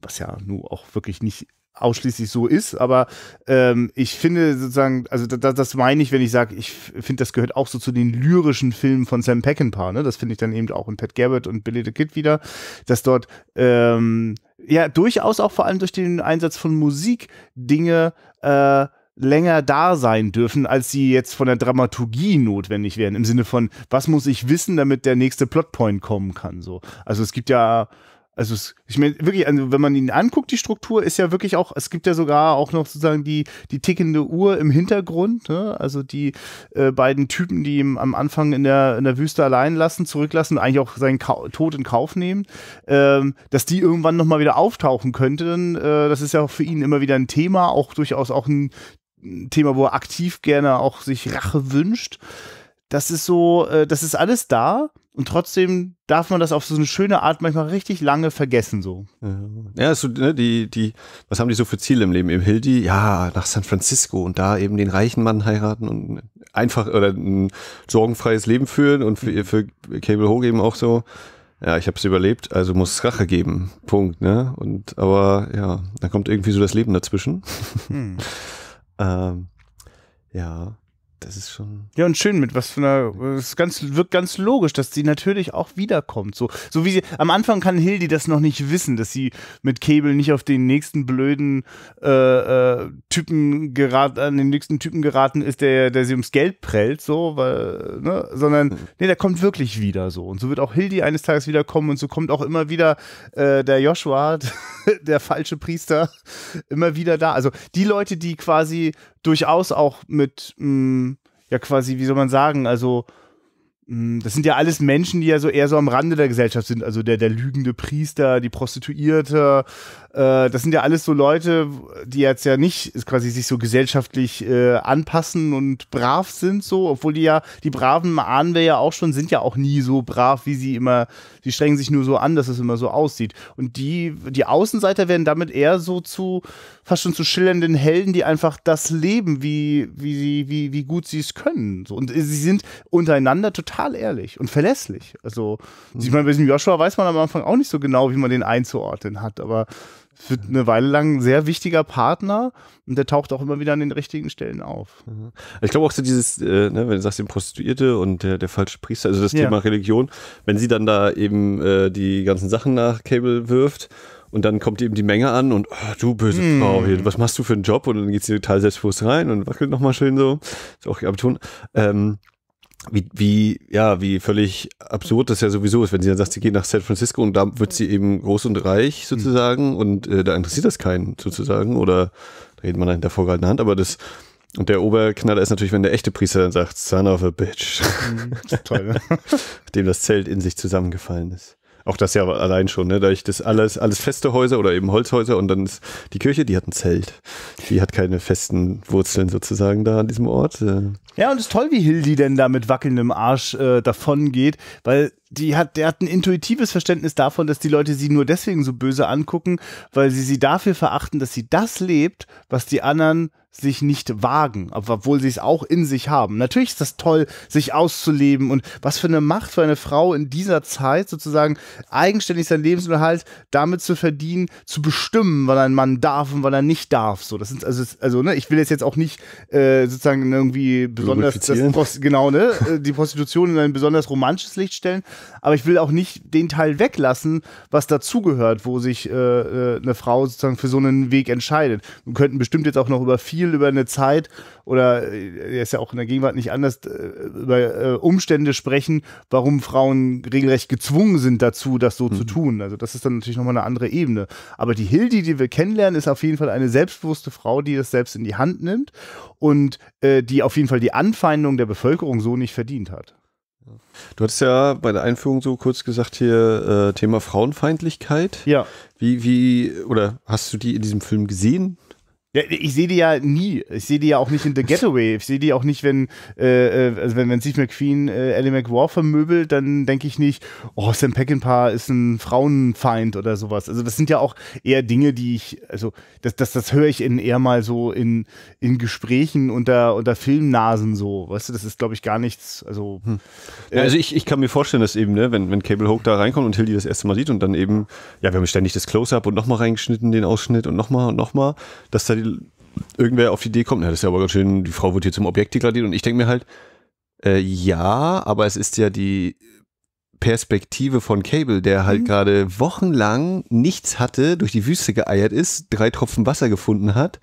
was ja nun auch wirklich nicht ausschließlich so ist, aber ähm, ich finde sozusagen, also das, das meine ich, wenn ich sage, ich finde, das gehört auch so zu den lyrischen Filmen von Sam Peckinpah, ne? Das finde ich dann eben auch in Pat Garrett und Billy the Kid wieder, dass dort ähm, ja durchaus auch vor allem durch den Einsatz von Musik Dinge äh, länger da sein dürfen, als sie jetzt von der Dramaturgie notwendig wären. Im Sinne von, was muss ich wissen, damit der nächste Plotpoint kommen kann? So. Also es gibt ja, also es, ich meine, wirklich, also wenn man ihn anguckt, die Struktur ist ja wirklich auch, es gibt ja sogar auch noch sozusagen die, die tickende Uhr im Hintergrund, ne? also die äh, beiden Typen, die ihn am Anfang in der, in der Wüste allein lassen, zurücklassen, eigentlich auch seinen Ka Tod in Kauf nehmen, ähm, dass die irgendwann nochmal wieder auftauchen könnten, äh, das ist ja auch für ihn immer wieder ein Thema, auch durchaus auch ein ein Thema, wo er aktiv gerne auch sich Rache wünscht. Das ist so, äh, das ist alles da und trotzdem darf man das auf so eine schöne Art manchmal richtig lange vergessen so. Ja, so, ne, die, die, was haben die so für Ziele im Leben? Eben Hildi, ja, nach San Francisco und da eben den reichen Mann heiraten und einfach oder ein sorgenfreies Leben führen und für, für Cable Hogue eben auch so, ja, ich habe es überlebt, also muss es Rache geben. Punkt, ne? Und aber ja, da kommt irgendwie so das Leben dazwischen. Hm. Ähm, ja. Das ist schon. Ja, und schön mit was für einer. Es ganz, wirkt ganz logisch, dass sie natürlich auch wiederkommt. So, so wie sie. Am Anfang kann Hildi das noch nicht wissen, dass sie mit Cable nicht auf den nächsten blöden äh, äh, Typen geraten, an den nächsten Typen geraten ist, der, der sie ums Geld prellt, so, weil, ne? Sondern, hm. nee, der kommt wirklich wieder so. Und so wird auch Hildi eines Tages wiederkommen und so kommt auch immer wieder äh, der Joshua, der falsche Priester, immer wieder da. Also die Leute, die quasi durchaus auch mit, mh, mm, ja quasi, wie soll man sagen, also mh, mm, das sind ja alles Menschen, die ja so eher so am Rande der Gesellschaft sind. Also der, der lügende Priester, die Prostituierte, äh, das sind ja alles so Leute, die jetzt ja nicht quasi sich so gesellschaftlich äh, anpassen und brav sind, so, obwohl die ja, die Braven ahnen wir ja auch schon, sind ja auch nie so brav, wie sie immer, die strengen sich nur so an, dass es immer so aussieht. Und die, die Außenseiter werden damit eher so zu, fast schon zu schillernden Helden, die einfach das leben, wie, wie, sie, wie, wie gut sie es können. So. Und äh, sie sind untereinander total ehrlich und verlässlich. Also, mhm. ich meine, bei diesem Joshua weiß man am Anfang auch nicht so genau, wie man den einzuordnen hat, aber wird eine Weile lang ein sehr wichtiger Partner und der taucht auch immer wieder an den richtigen Stellen auf. Mhm. Ich glaube auch so dieses, äh, ne, wenn du sagst, den Prostituierte und der, der falsche Priester, also das ja. Thema Religion, wenn sie dann da eben äh, die ganzen Sachen nach Cable wirft und dann kommt eben die Menge an und oh, du böse mm. Frau, hier, was machst du für einen Job? Und dann geht sie total selbstbewusst rein und wackelt nochmal schön so. Ist auch ihr Abitur. Ähm, wie, wie, ja, wie völlig absurd das ja sowieso ist, wenn sie dann sagt, sie geht nach San Francisco und da wird sie eben groß und reich hm. sozusagen mhm. und äh, da interessiert das keinen sozusagen oder da geht man dann hinter vorgehaltener Hand, aber das und der Oberknaller ist natürlich, wenn der echte Priester dann sagt, son of a bitch. Mhm, toll, ne? Dem das Zelt in sich zusammengefallen ist. Auch das ja allein schon, ne? Da ich das alles, alles feste Häuser oder eben Holzhäuser und dann ist die Kirche, die hat ein Zelt. Die hat keine festen Wurzeln sozusagen da an diesem Ort. Äh. Ja, und es ist toll, wie Hildi denn da mit wackelndem Arsch äh, davon geht, weil die hat, der hat ein intuitives Verständnis davon, dass die Leute sie nur deswegen so böse angucken, weil sie sie dafür verachten, dass sie das lebt, was die anderen sich nicht wagen, obwohl sie es auch in sich haben. Natürlich ist das toll, sich auszuleben und was für eine Macht für eine Frau in dieser Zeit sozusagen eigenständig seinen Lebensunterhalt damit zu verdienen, zu bestimmen, wann ein Mann darf und wann er nicht darf. So, das sind also, also ne, ich will jetzt jetzt auch nicht äh, sozusagen irgendwie besonders das, genau ne, äh, die Prostitution in ein besonders romantisches Licht stellen, aber ich will auch nicht den Teil weglassen, was dazugehört, wo sich äh, äh eine Frau sozusagen für so einen Weg entscheidet. Wir könnten bestimmt jetzt auch noch über viel viel über eine Zeit oder äh, er ist ja auch in der Gegenwart nicht anders, äh, über äh, Umstände sprechen, warum Frauen regelrecht gezwungen sind dazu, das so mhm. zu tun. Also das ist dann natürlich nochmal eine andere Ebene. Aber die Hildi, die wir kennenlernen, ist auf jeden Fall eine selbstbewusste Frau, die das selbst in die Hand nimmt und äh, die auf jeden Fall die Anfeindung der Bevölkerung so nicht verdient hat. Du hattest ja bei der Einführung so kurz gesagt hier äh, Thema Frauenfeindlichkeit. Ja. Wie, wie, oder hast du die in diesem Film gesehen? Ja, ich sehe die ja nie. Ich sehe die ja auch nicht in The Getaway. Ich sehe die auch nicht, wenn, äh, äh also wenn, wenn sich McQueen äh, Ellie McWar vermöbelt, dann denke ich nicht, oh, Sam Peckinpah ist ein Frauenfeind oder sowas. Also das sind ja auch eher Dinge, die ich, also das, das, das höre ich in, eher mal so in, in Gesprächen unter, unter Filmnasen so. Weißt du, das ist, glaube ich, gar nichts. Also, hm. Äh, ja, also ich, ich kann mir vorstellen, dass eben, ne, wenn, wenn Cable Hook da reinkommt und Hildy das erste Mal sieht und dann eben, ja, wir haben ständig das Close-Up und nochmal reingeschnitten, den Ausschnitt und nochmal und nochmal, dass da die, irgendwer auf die Idee kommt, na, das ist ja aber ganz schön, die Frau wird hier zum Objekt degradiert und ich denke mir halt, äh, ja, aber es ist ja die Perspektive von Cable, der halt mhm. gerade wochenlang nichts hatte, durch die Wüste geeiert ist, drei Tropfen Wasser gefunden hat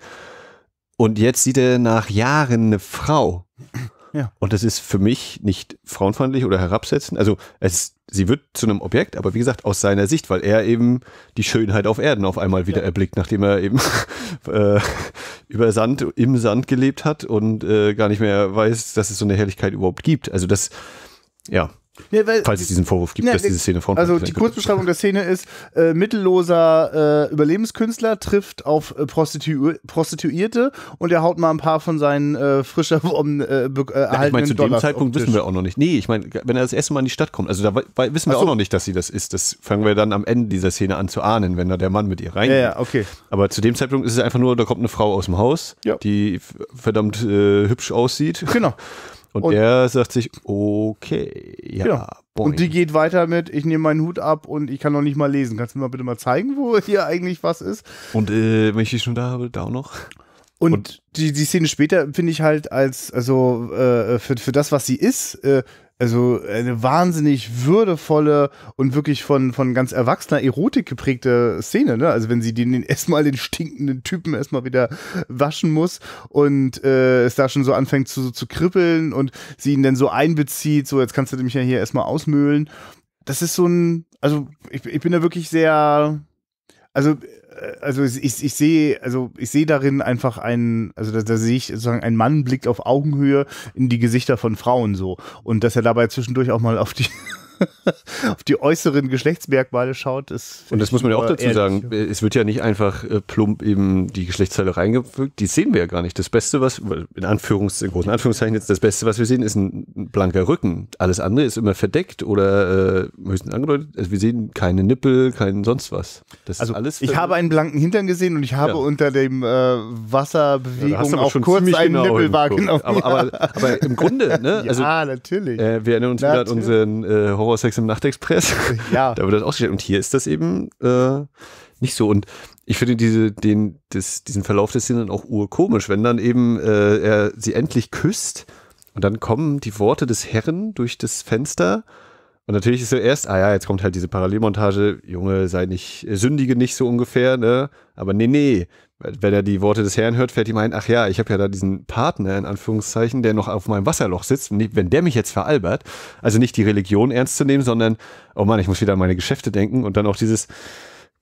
und jetzt sieht er nach Jahren eine Frau. Ja. Und das ist für mich nicht frauenfeindlich oder herabsetzend. Also es, sie wird zu einem Objekt, aber wie gesagt, aus seiner Sicht, weil er eben die Schönheit auf Erden auf einmal wieder ja. erblickt, nachdem er eben äh, über Sand, im Sand gelebt hat und äh, gar nicht mehr weiß, dass es so eine Herrlichkeit überhaupt gibt. Also das, ja, ja, weil, Falls es diesen Vorwurf gibt, ja, dass diese Szene vorkommt. Also die Kurzbeschreibung der Szene ist, äh, mittelloser äh, Überlebenskünstler trifft auf äh, Prostitu Prostituierte und er haut mal ein paar von seinen äh, frisch erworbenen äh, ja, äh, Ich meine, zu Dollars dem Zeitpunkt wissen wir auch noch nicht. Nee, ich meine, wenn er das erste Mal in die Stadt kommt, also da wissen wir so. auch noch nicht, dass sie das ist. Das fangen wir dann am Ende dieser Szene an zu ahnen, wenn da der Mann mit ihr rein. Ja, ja, okay. Aber zu dem Zeitpunkt ist es einfach nur, da kommt eine Frau aus dem Haus, ja. die verdammt äh, hübsch aussieht. Genau. Und, und, der sagt sich, okay, ja. Genau. Und die geht weiter mit, ich nehme meinen Hut ab und ich kann noch nicht mal lesen. Kannst du mir mal bitte mal zeigen, wo hier eigentlich was ist? Und äh, wenn ich die schon da habe, da auch noch. Und, und die, die Szene später finde ich halt als, also äh, für, für das, was sie ist, äh, also eine wahnsinnig würdevolle und wirklich von, von ganz erwachsener Erotik geprägte Szene. Ne? Also wenn sie den, den erstmal den stinkenden Typen erstmal wieder waschen muss und äh, es da schon so anfängt zu, zu kribbeln und sie ihn dann so einbezieht, so jetzt kannst du mich ja hier erstmal ausmühlen. Das ist so ein, also ich, ich bin da wirklich sehr, also also ich, ich sehe, also ich sehe darin einfach einen, also da, da sehe ich sozusagen, ein Mann blickt auf Augenhöhe in die Gesichter von Frauen so. Und dass er dabei zwischendurch auch mal auf die auf die äußeren Geschlechtsmerkmale schaut, ist. Und das muss man ja auch dazu sagen. Es wird ja nicht einfach äh, plump eben die Geschlechtszeile reingefügt. Die sehen wir ja gar nicht. Das Beste, was, in Anführungs-, in großen Anführungszeichen jetzt, das Beste, was wir sehen, ist ein blanker Rücken. Alles andere ist immer verdeckt oder äh, höchstens angedeutet. Also wir sehen keine Nippel, kein sonst was. Das also ist alles. Ich habe einen blanken Hintern gesehen und ich habe ja. unter dem äh, Wasserbewegung ja, auch kurz einen genau Nippel wahrgenommen. Aber, aber, aber, im Grunde, ne? Also, ja, natürlich. Äh, wir erinnern uns wieder an unseren äh, Horrorsex im Nachtexpress. Ja. da wird das ausgestellt. Und hier ist das eben äh, nicht so. Und ich finde diese, den, das, diesen Verlauf des Szenen auch urkomisch, wenn dann eben äh, er sie endlich küsst und dann kommen die Worte des Herren durch das Fenster. Und natürlich ist er erst, ah ja, jetzt kommt halt diese Parallelmontage, Junge, sei nicht, äh, sündige nicht so ungefähr, ne? Aber nee, nee, wenn er die Worte des Herrn hört, fällt ihm ein, ach ja, ich habe ja da diesen Partner in Anführungszeichen, der noch auf meinem Wasserloch sitzt, wenn der mich jetzt veralbert, also nicht die Religion ernst zu nehmen, sondern, oh Mann, ich muss wieder an meine Geschäfte denken und dann auch dieses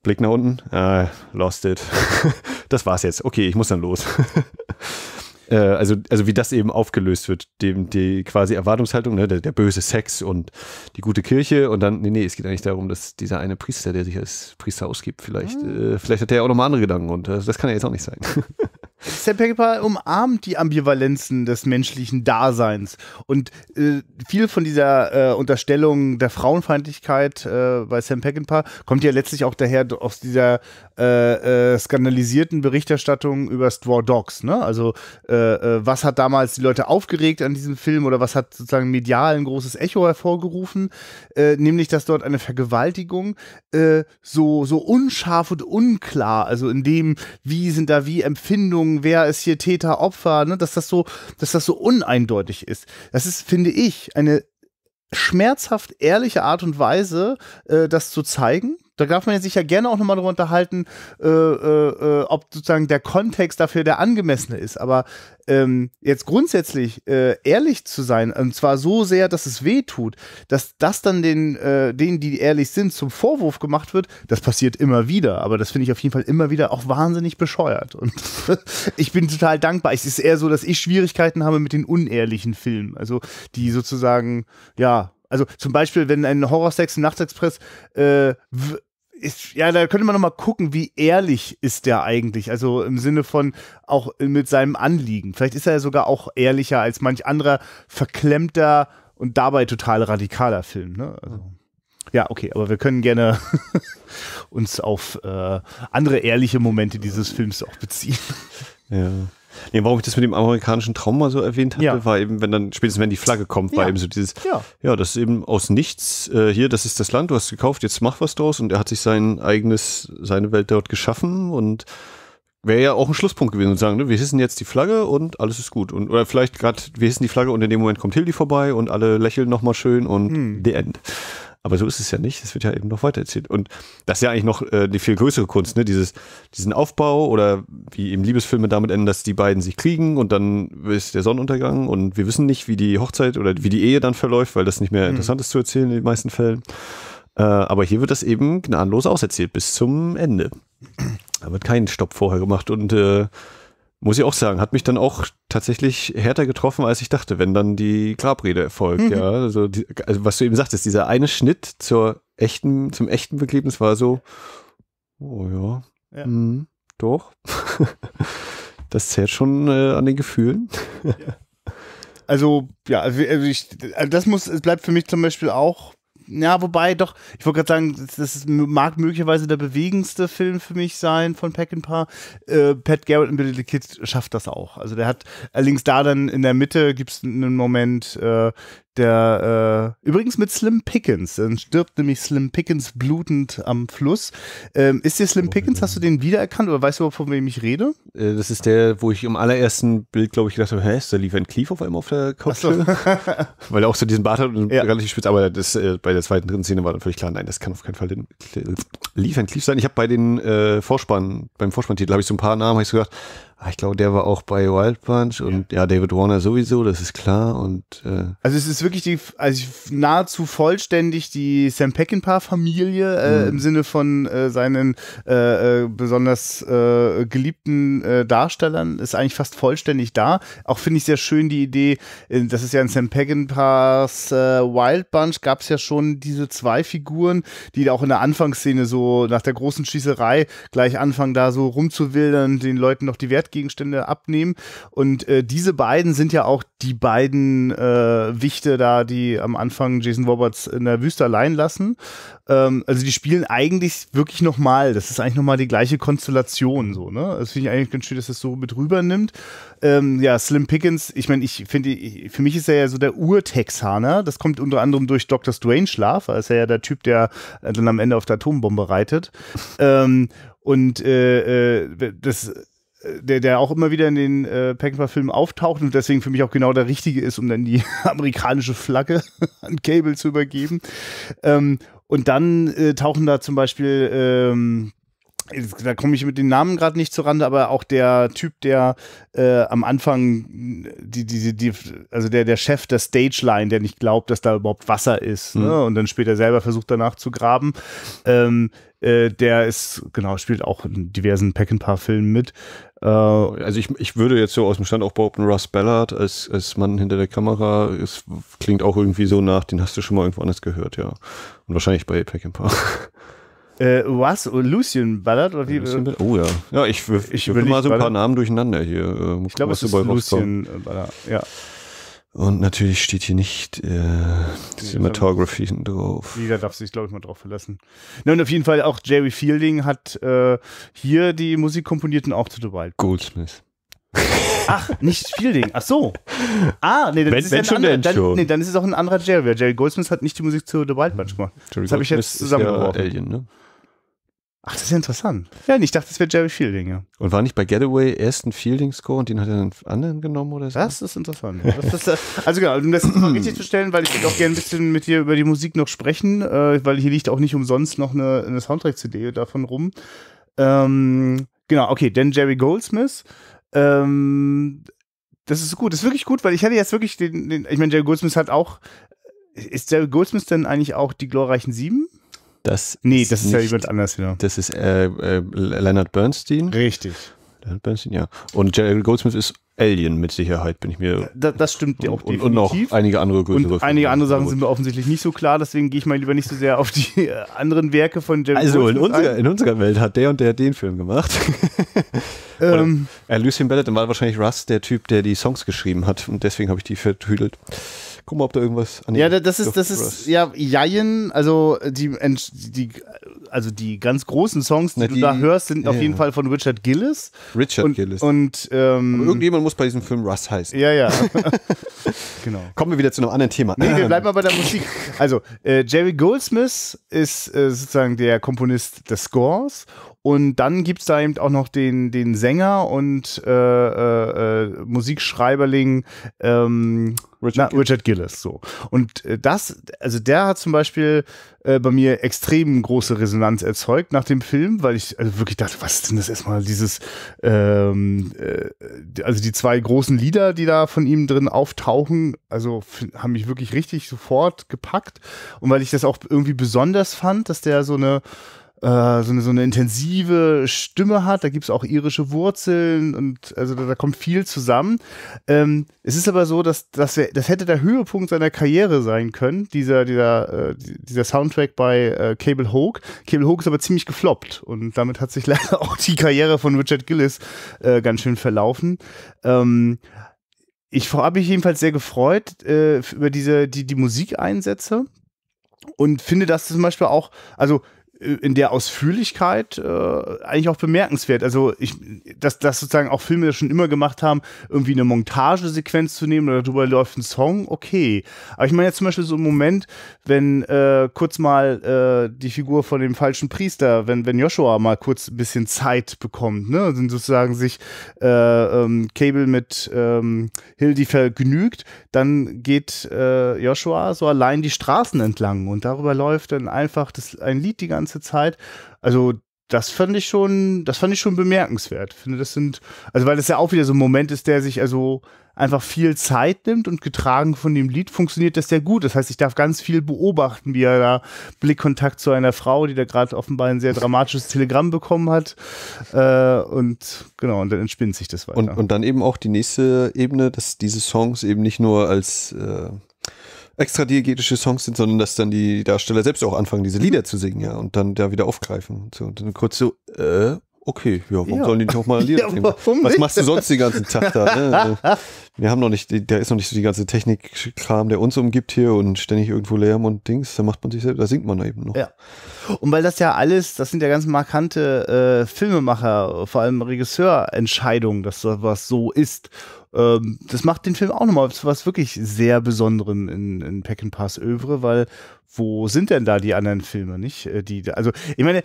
Blick nach unten, ah, lost it. das war's jetzt. Okay, ich muss dann los. äh, also, also wie das eben aufgelöst wird, dem, die quasi Erwartungshaltung, ne, der, der böse Sex und die gute Kirche und dann, nee, nee, es geht eigentlich darum, dass dieser eine Priester, der sich als Priester ausgibt, vielleicht, mhm. äh, vielleicht hat der ja auch nochmal andere Gedanken und das, äh, das kann ja jetzt auch nicht sein. Sam Peckinpah umarmt die Ambivalenzen des menschlichen Daseins und äh, viel von dieser äh, Unterstellung der Frauenfeindlichkeit äh, bei Sam Peckinpah kommt ja letztlich auch daher aus dieser äh, äh, skandalisierten Berichterstattung über Straw Dogs. Ne? Also äh, was hat damals die Leute aufgeregt an diesem Film oder was hat sozusagen medial ein großes Echo hervorgerufen, nämlich dass dort eine Vergewaltigung so so unscharf und unklar, also in dem wie sind da wie Empfindungen wegen, wer ist hier Täter, Opfer, ne, dass das so, dass das so uneindeutig ist. Das ist, finde ich, eine schmerzhaft ehrliche Art und Weise, äh, das zu zeigen. Da darf man sich ja gerne auch nochmal darüber unterhalten, äh, äh, äh, ob sozusagen der Kontext dafür der angemessene ist. Aber ähm, jetzt grundsätzlich äh, ehrlich zu sein, und zwar so sehr, dass es weh tut, dass das dann den, äh, denen, die ehrlich sind, zum Vorwurf gemacht wird, das passiert immer wieder. Aber das finde ich auf jeden Fall immer wieder auch wahnsinnig bescheuert. Und ich bin total dankbar. Es ist eher so, dass ich Schwierigkeiten habe mit den unehrlichen Filmen. Also die sozusagen, ja, also zum Beispiel, wenn ein Horrorsex, ein Nachtsexpress äh, ist, ja, da könnte man nochmal gucken, wie ehrlich ist der eigentlich? Also im Sinne von auch mit seinem Anliegen. Vielleicht ist er ja sogar auch ehrlicher als manch anderer verklemmter und dabei total radikaler Film. Ne? Also, ja, okay, aber wir können gerne uns auf äh, andere ehrliche Momente dieses Films auch beziehen. Ja. Nee, warum ich das mit dem amerikanischen Traum mal so erwähnt hatte, ja. war eben, wenn dann spätestens wenn die Flagge kommt, war ja. eben so dieses, ja. ja, das ist eben aus nichts, äh, hier, das ist das Land, du hast gekauft, jetzt mach was draus und er hat sich sein eigenes, seine Welt dort geschaffen und wäre ja auch ein Schlusspunkt gewesen und sagen, ne, wir hissen jetzt die Flagge und alles ist gut. Und, oder vielleicht gerade, wir hissen die Flagge und in dem Moment kommt Hildi vorbei und alle lächeln nochmal schön und mhm. the end. Aber so ist es ja nicht. Es wird ja eben noch weiter erzählt. Und das ist ja eigentlich noch äh, viel größere Kunst, ne? Dieses, diesen Aufbau oder wie eben Liebesfilme damit enden, dass die beiden sich kriegen und dann ist der Sonnenuntergang und wir wissen nicht, wie die Hochzeit oder wie die Ehe dann verläuft, weil das nicht mehr mhm. interessant ist zu erzählen in den meisten Fällen. Äh, aber hier wird das eben gnadenlos auserzählt bis zum Ende. Da wird kein Stopp vorher gemacht und äh, muss ich auch sagen, hat mich dann auch tatsächlich härter getroffen, als ich dachte, wenn dann die Grabrede erfolgt, mhm. ja. Also, die, also, was du eben sagtest, dieser eine Schnitt zur echten, zum echten Begräbnis war so, oh ja, ja. Mh, hm, doch. das zählt schon äh, an den Gefühlen. ja. Also, ja, also, also ich, also das muss, es bleibt für mich zum Beispiel auch ja, wobei doch, ich wollte gerade sagen, das mag möglicherweise der bewegendste Film für mich sein von Peckinpah. Äh, Pat Garrett und Billy the Kid schafft das auch. Also der hat allerdings äh, da dann in der Mitte gibt es einen Moment, äh, der äh, übrigens mit Slim Pickens, dann stirbt nämlich Slim Pickens blutend am Fluss. Ähm, ist dir Slim oh, Pickens, hast du den wiedererkannt oder weißt du überhaupt, von wem ich rede? Äh, das ist der, wo ich im allerersten Bild, glaube ich, gedacht habe, hä, ist der Lee Van Cleef auf einmal auf der Couch? So. Weil er auch so diesen Bart hat und ja. relativ spitz, aber das, äh, bei der zweiten, dritten Szene war dann völlig klar, nein, das kann auf keinen Fall den, Lee Cleef sein. Ich habe bei den äh, Vorspann, beim Vorspanntitel habe ich so ein paar Namen, habe ich so gedacht, Ah, ich glaube, der war auch bei Wild Punch und ja, ja David Warner sowieso, das ist klar. Und, äh also es ist wirklich die, also nahezu vollständig die Sam Peckinpah-Familie äh, mhm. im Sinne von äh, seinen äh, äh, besonders äh, geliebten Darstellern ist eigentlich fast vollständig da. Auch finde ich sehr schön die Idee, das ist ja in Sam Peckinpahs Wild Bunch gab es ja schon diese zwei Figuren, die auch in der Anfangsszene so nach der großen Schießerei gleich anfangen, da so rumzuwildern, den Leuten noch die Wert Wertgegenstände abnehmen. Und äh, diese beiden sind ja auch die beiden äh, Wichte da, die am Anfang Jason Roberts in der Wüste allein lassen. Ähm, also die spielen eigentlich wirklich nochmal. Das ist eigentlich nochmal die gleiche Konstellation so, ne? Das finde ich eigentlich ganz schön, dass das so mit rübernimmt. Ähm, ja, Slim Pickens, ich meine, ich finde, für mich ist er ja so der Ur-Texaner. Das kommt unter anderem durch Dr. Strange Schlaf, ist ja der Typ, der dann am Ende auf der Atombombe reitet. ähm, und äh, äh das der, der auch immer wieder in den äh, Peckinpah-Filmen auftaucht und deswegen für mich auch genau der richtige ist, um dann die amerikanische Flagge an Cable zu übergeben. Ähm, und dann äh, tauchen da zum Beispiel, ähm, da komme ich mit den Namen gerade nicht zurande, aber auch der Typ, der äh, am Anfang, die, die, die, also der, der Chef der Stage Line, der nicht glaubt, dass da überhaupt Wasser ist ne? mhm. ne? und dann später selber versucht danach zu graben. Ähm, äh, der ist, genau, spielt auch in diversen Pack-and-Paar-Filmen mit. Äh, oh, also ich, ich würde jetzt so aus dem Stand auch behaupten, Russ Ballard als, als Mann hinter der Kamera, es klingt auch irgendwie so nach, den hast du schon mal irgendwo anders gehört, ja. Und wahrscheinlich bei Pack-and-Paar. Äh, was? Lucian Ballard? Oder wie? Lucian äh, Ballard? Oh ja. Ja, ich, ich, ich mal so ein paar Namen durcheinander hier. Äh, ich glaube, es ist Lucian Ballard, ja. Und natürlich steht hier nicht äh, die Cinematography drauf. Jeder darf sich, glaube ich, mal drauf verlassen. Ja, und auf jeden Fall auch Jerry Fielding hat äh, hier die Musik komponiert und auch zu The Wild. Goldsmith. Ach, nicht Fielding. Ach so. Ah, nee, dann wenn, ist es ja ein anderer, dann, nee, dann ist es auch ein anderer Jerry. Jerry Goldsmith hat nicht die Musik zu The Wild Bunch gemacht. Jerry das habe ich jetzt zusammengeworfen. Ja Alien, ne? Ach, das ist interessant. Ja, ich dachte, das wäre Jerry Fielding, ja. Und war nicht bei Getaway erst ein Fielding-Score und den hat er dann anderen genommen oder so? Das ist interessant. Das ist, äh, also genau, um das mal richtig zu stellen, weil ich würde auch gerne ein bisschen mit dir über die Musik noch sprechen, äh, weil hier liegt auch nicht umsonst noch eine, eine Soundtrack-CD davon rum. Ähm, genau, okay, denn Jerry Goldsmith. Ähm, das ist gut, das ist wirklich gut, weil ich hatte jetzt wirklich den, den ich meine, Jerry Goldsmith hat auch, ist Jerry Goldsmith denn eigentlich auch die glorreichen Sieben? Das nee, ist das ist nicht, ja jemand anders wieder. Das ist äh, äh, Leonard Bernstein. Richtig. Leonard Bernstein, ja. Und Jerry Goldsmith ist Alien mit Sicherheit, bin ich mir. Da, das stimmt ja auch und, definitiv. Und noch einige andere größere Und einige andere Sachen sind mir offensichtlich nicht so klar, deswegen gehe ich mal lieber nicht so sehr auf die äh, anderen Werke von Jerry Also in unserer, in unserer, Welt hat der und der den Film gemacht. ähm, äh, Lucien Ballett war wahrscheinlich Russ, der Typ, der die Songs geschrieben hat und deswegen habe ich die vertüdelt. Guck mal, ob da irgendwas an Ja, das ist, das ist, ja, Jein, also die, die, also die ganz großen Songs, die, Na, die du da hörst, sind ja. auf jeden Fall von Richard Gillis. Richard und, Gillis. Und ähm, irgendjemand muss bei diesem Film Russ heißen. Ja, ja. genau. Kommen wir wieder zu einem anderen Thema. Nee, wir bleiben mal bei der Musik. Also, äh, Jerry Goldsmith ist äh, sozusagen der Komponist des Scores und dann gibt es da eben auch noch den, den Sänger und äh, äh, äh Musikschreiberling ähm, Richard, na, Gilles. Richard, Gillis. So. Und äh, das, also der hat zum Beispiel äh, bei mir extrem große Resonanz erzeugt nach dem Film, weil ich also wirklich dachte, was ist denn das erstmal dieses, ähm, äh, also die zwei großen Lieder, die da von ihm drin auftauchen, also haben mich wirklich richtig sofort gepackt. Und weil ich das auch irgendwie besonders fand, dass der so eine äh, so, eine, so eine intensive Stimme hat. Da gibt es auch irische Wurzeln und also da, da kommt viel zusammen. Ähm, es ist aber so, dass, dass wir, das hätte der Höhepunkt seiner Karriere sein können, dieser, dieser, äh, dieser Soundtrack bei äh, Cable Hogue. Cable Hogue ist aber ziemlich gefloppt und damit hat sich leider auch die Karriere von Richard Gillis äh, ganz schön verlaufen. Ähm, ich habe mich jedenfalls sehr gefreut äh, über diese, die, die Musikeinsätze und finde das zum Beispiel auch, also in der Ausführlichkeit äh, eigentlich auch bemerkenswert. Also, ich, dass, dass sozusagen auch Filme das schon immer gemacht haben, irgendwie eine Montagesequenz zu nehmen oder darüber läuft ein Song, okay. Aber ich meine jetzt zum Beispiel so einen Moment, wenn äh, kurz mal äh, die Figur von dem falschen Priester, wenn, wenn Joshua mal kurz ein bisschen Zeit bekommt, ne, sind sozusagen sich äh, ähm, Cable mit ähm, Hildy vergnügt, dann geht äh, Joshua so allein die Straßen entlang und darüber läuft dann einfach das, ein Lied die ganze ganze Zeit. Also das fand ich schon, das fand ich schon bemerkenswert. Ich finde, das sind, also weil das ja auch wieder so ein Moment ist, der sich also einfach viel Zeit nimmt und getragen von dem Lied funktioniert das sehr gut. Das heißt, ich darf ganz viel beobachten, wie er da Blickkontakt zu einer Frau, die da gerade offenbar ein sehr dramatisches Telegramm bekommen hat. Äh, und genau, und dann entspinnt sich das weiter. Und, und dann eben auch die nächste Ebene, dass diese Songs eben nicht nur als äh extra diegetische Songs sind, sondern dass dann die Darsteller selbst auch anfangen, diese Lieder mhm. zu singen, ja, und dann da wieder aufgreifen. Und, so, und dann kurz so, äh, okay, ja, warum ja. sollen die doch mal ein singen? ja, Was machst du sonst den ganzen Tag da? Ne? Also, wir haben noch nicht, da ist noch nicht so die ganze Technikkram, der uns umgibt hier und ständig irgendwo Lärm und Dings, da macht man sich selbst, da singt man eben noch. Ja. Und weil das ja alles, das sind ja ganz markante äh, Filmemacher, vor allem Regisseurentscheidungen, dass sowas so ist. Ähm, das macht den Film auch nochmal zu was wirklich sehr Besonderem in, in Pack Övre, weil wo sind denn da die anderen Filme, nicht? Äh, die, also, ich meine,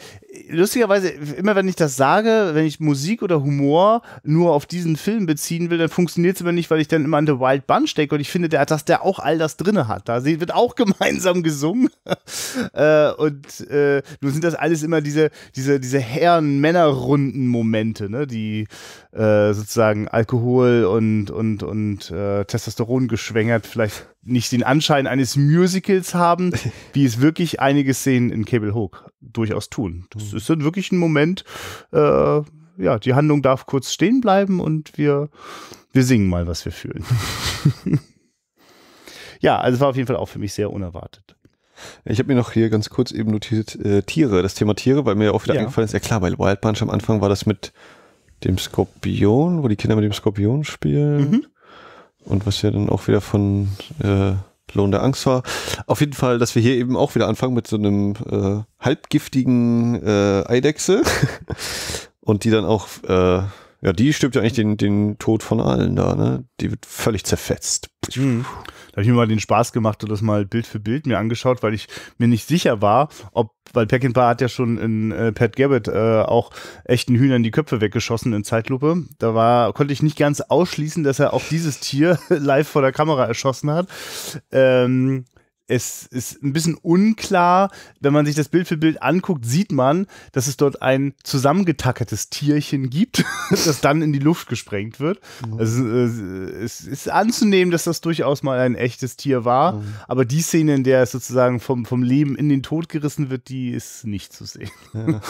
lustigerweise, immer wenn ich das sage, wenn ich Musik oder Humor nur auf diesen Film beziehen will, dann funktioniert es immer nicht, weil ich dann immer an The Wild Bun stecke und ich finde, der, dass der auch all das drinne hat. Da wird auch gemeinsam gesungen. Äh, und äh, äh, nur sind das alles immer diese, diese, diese Herren-Männer-Runden-Momente, ne? die äh, sozusagen Alkohol und, und, und äh, Testosteron geschwängert vielleicht nicht den Anschein eines Musicals haben, wie es wirklich einige Szenen in Cable Hook durchaus tun. Das mhm. ist dann wirklich ein Moment, äh, ja, die Handlung darf kurz stehen bleiben und wir, wir singen mal, was wir fühlen. ja, also war auf jeden Fall auch für mich sehr unerwartet. Ich habe mir noch hier ganz kurz eben notiert, äh, Tiere, das Thema Tiere, weil mir ja auch wieder ja. eingefallen ist, ja klar, bei Wild Bunch am Anfang war das mit dem Skorpion, wo die Kinder mit dem Skorpion spielen. Mhm. Und was ja dann auch wieder von äh, Lohn der Angst war. Auf jeden Fall, dass wir hier eben auch wieder anfangen mit so einem äh, halbgiftigen äh, Eidechse. und die dann auch äh, ja, die stirbt ja eigentlich den, den Tod von allen da, ne? Die wird völlig zerfetzt. Mhm. Da habe ich mir mal den Spaß gemacht und das mal Bild für Bild mir angeschaut, weil ich mir nicht sicher war, ob, weil Peckinpah hat ja schon in äh, Pat Gabbett äh, auch echten Hühnern die Köpfe weggeschossen in Zeitlupe. Da war, konnte ich nicht ganz ausschließen, dass er auch dieses Tier live vor der Kamera erschossen hat. Ähm, es ist ein bisschen unklar, wenn man sich das Bild für Bild anguckt, sieht man, dass es dort ein zusammengetackertes Tierchen gibt, das dann in die Luft gesprengt wird. Mhm. Also, äh, es ist anzunehmen, dass das durchaus mal ein echtes Tier war, mhm. aber die Szene, in der es sozusagen vom, vom Leben in den Tod gerissen wird, die ist nicht zu sehen. Ja.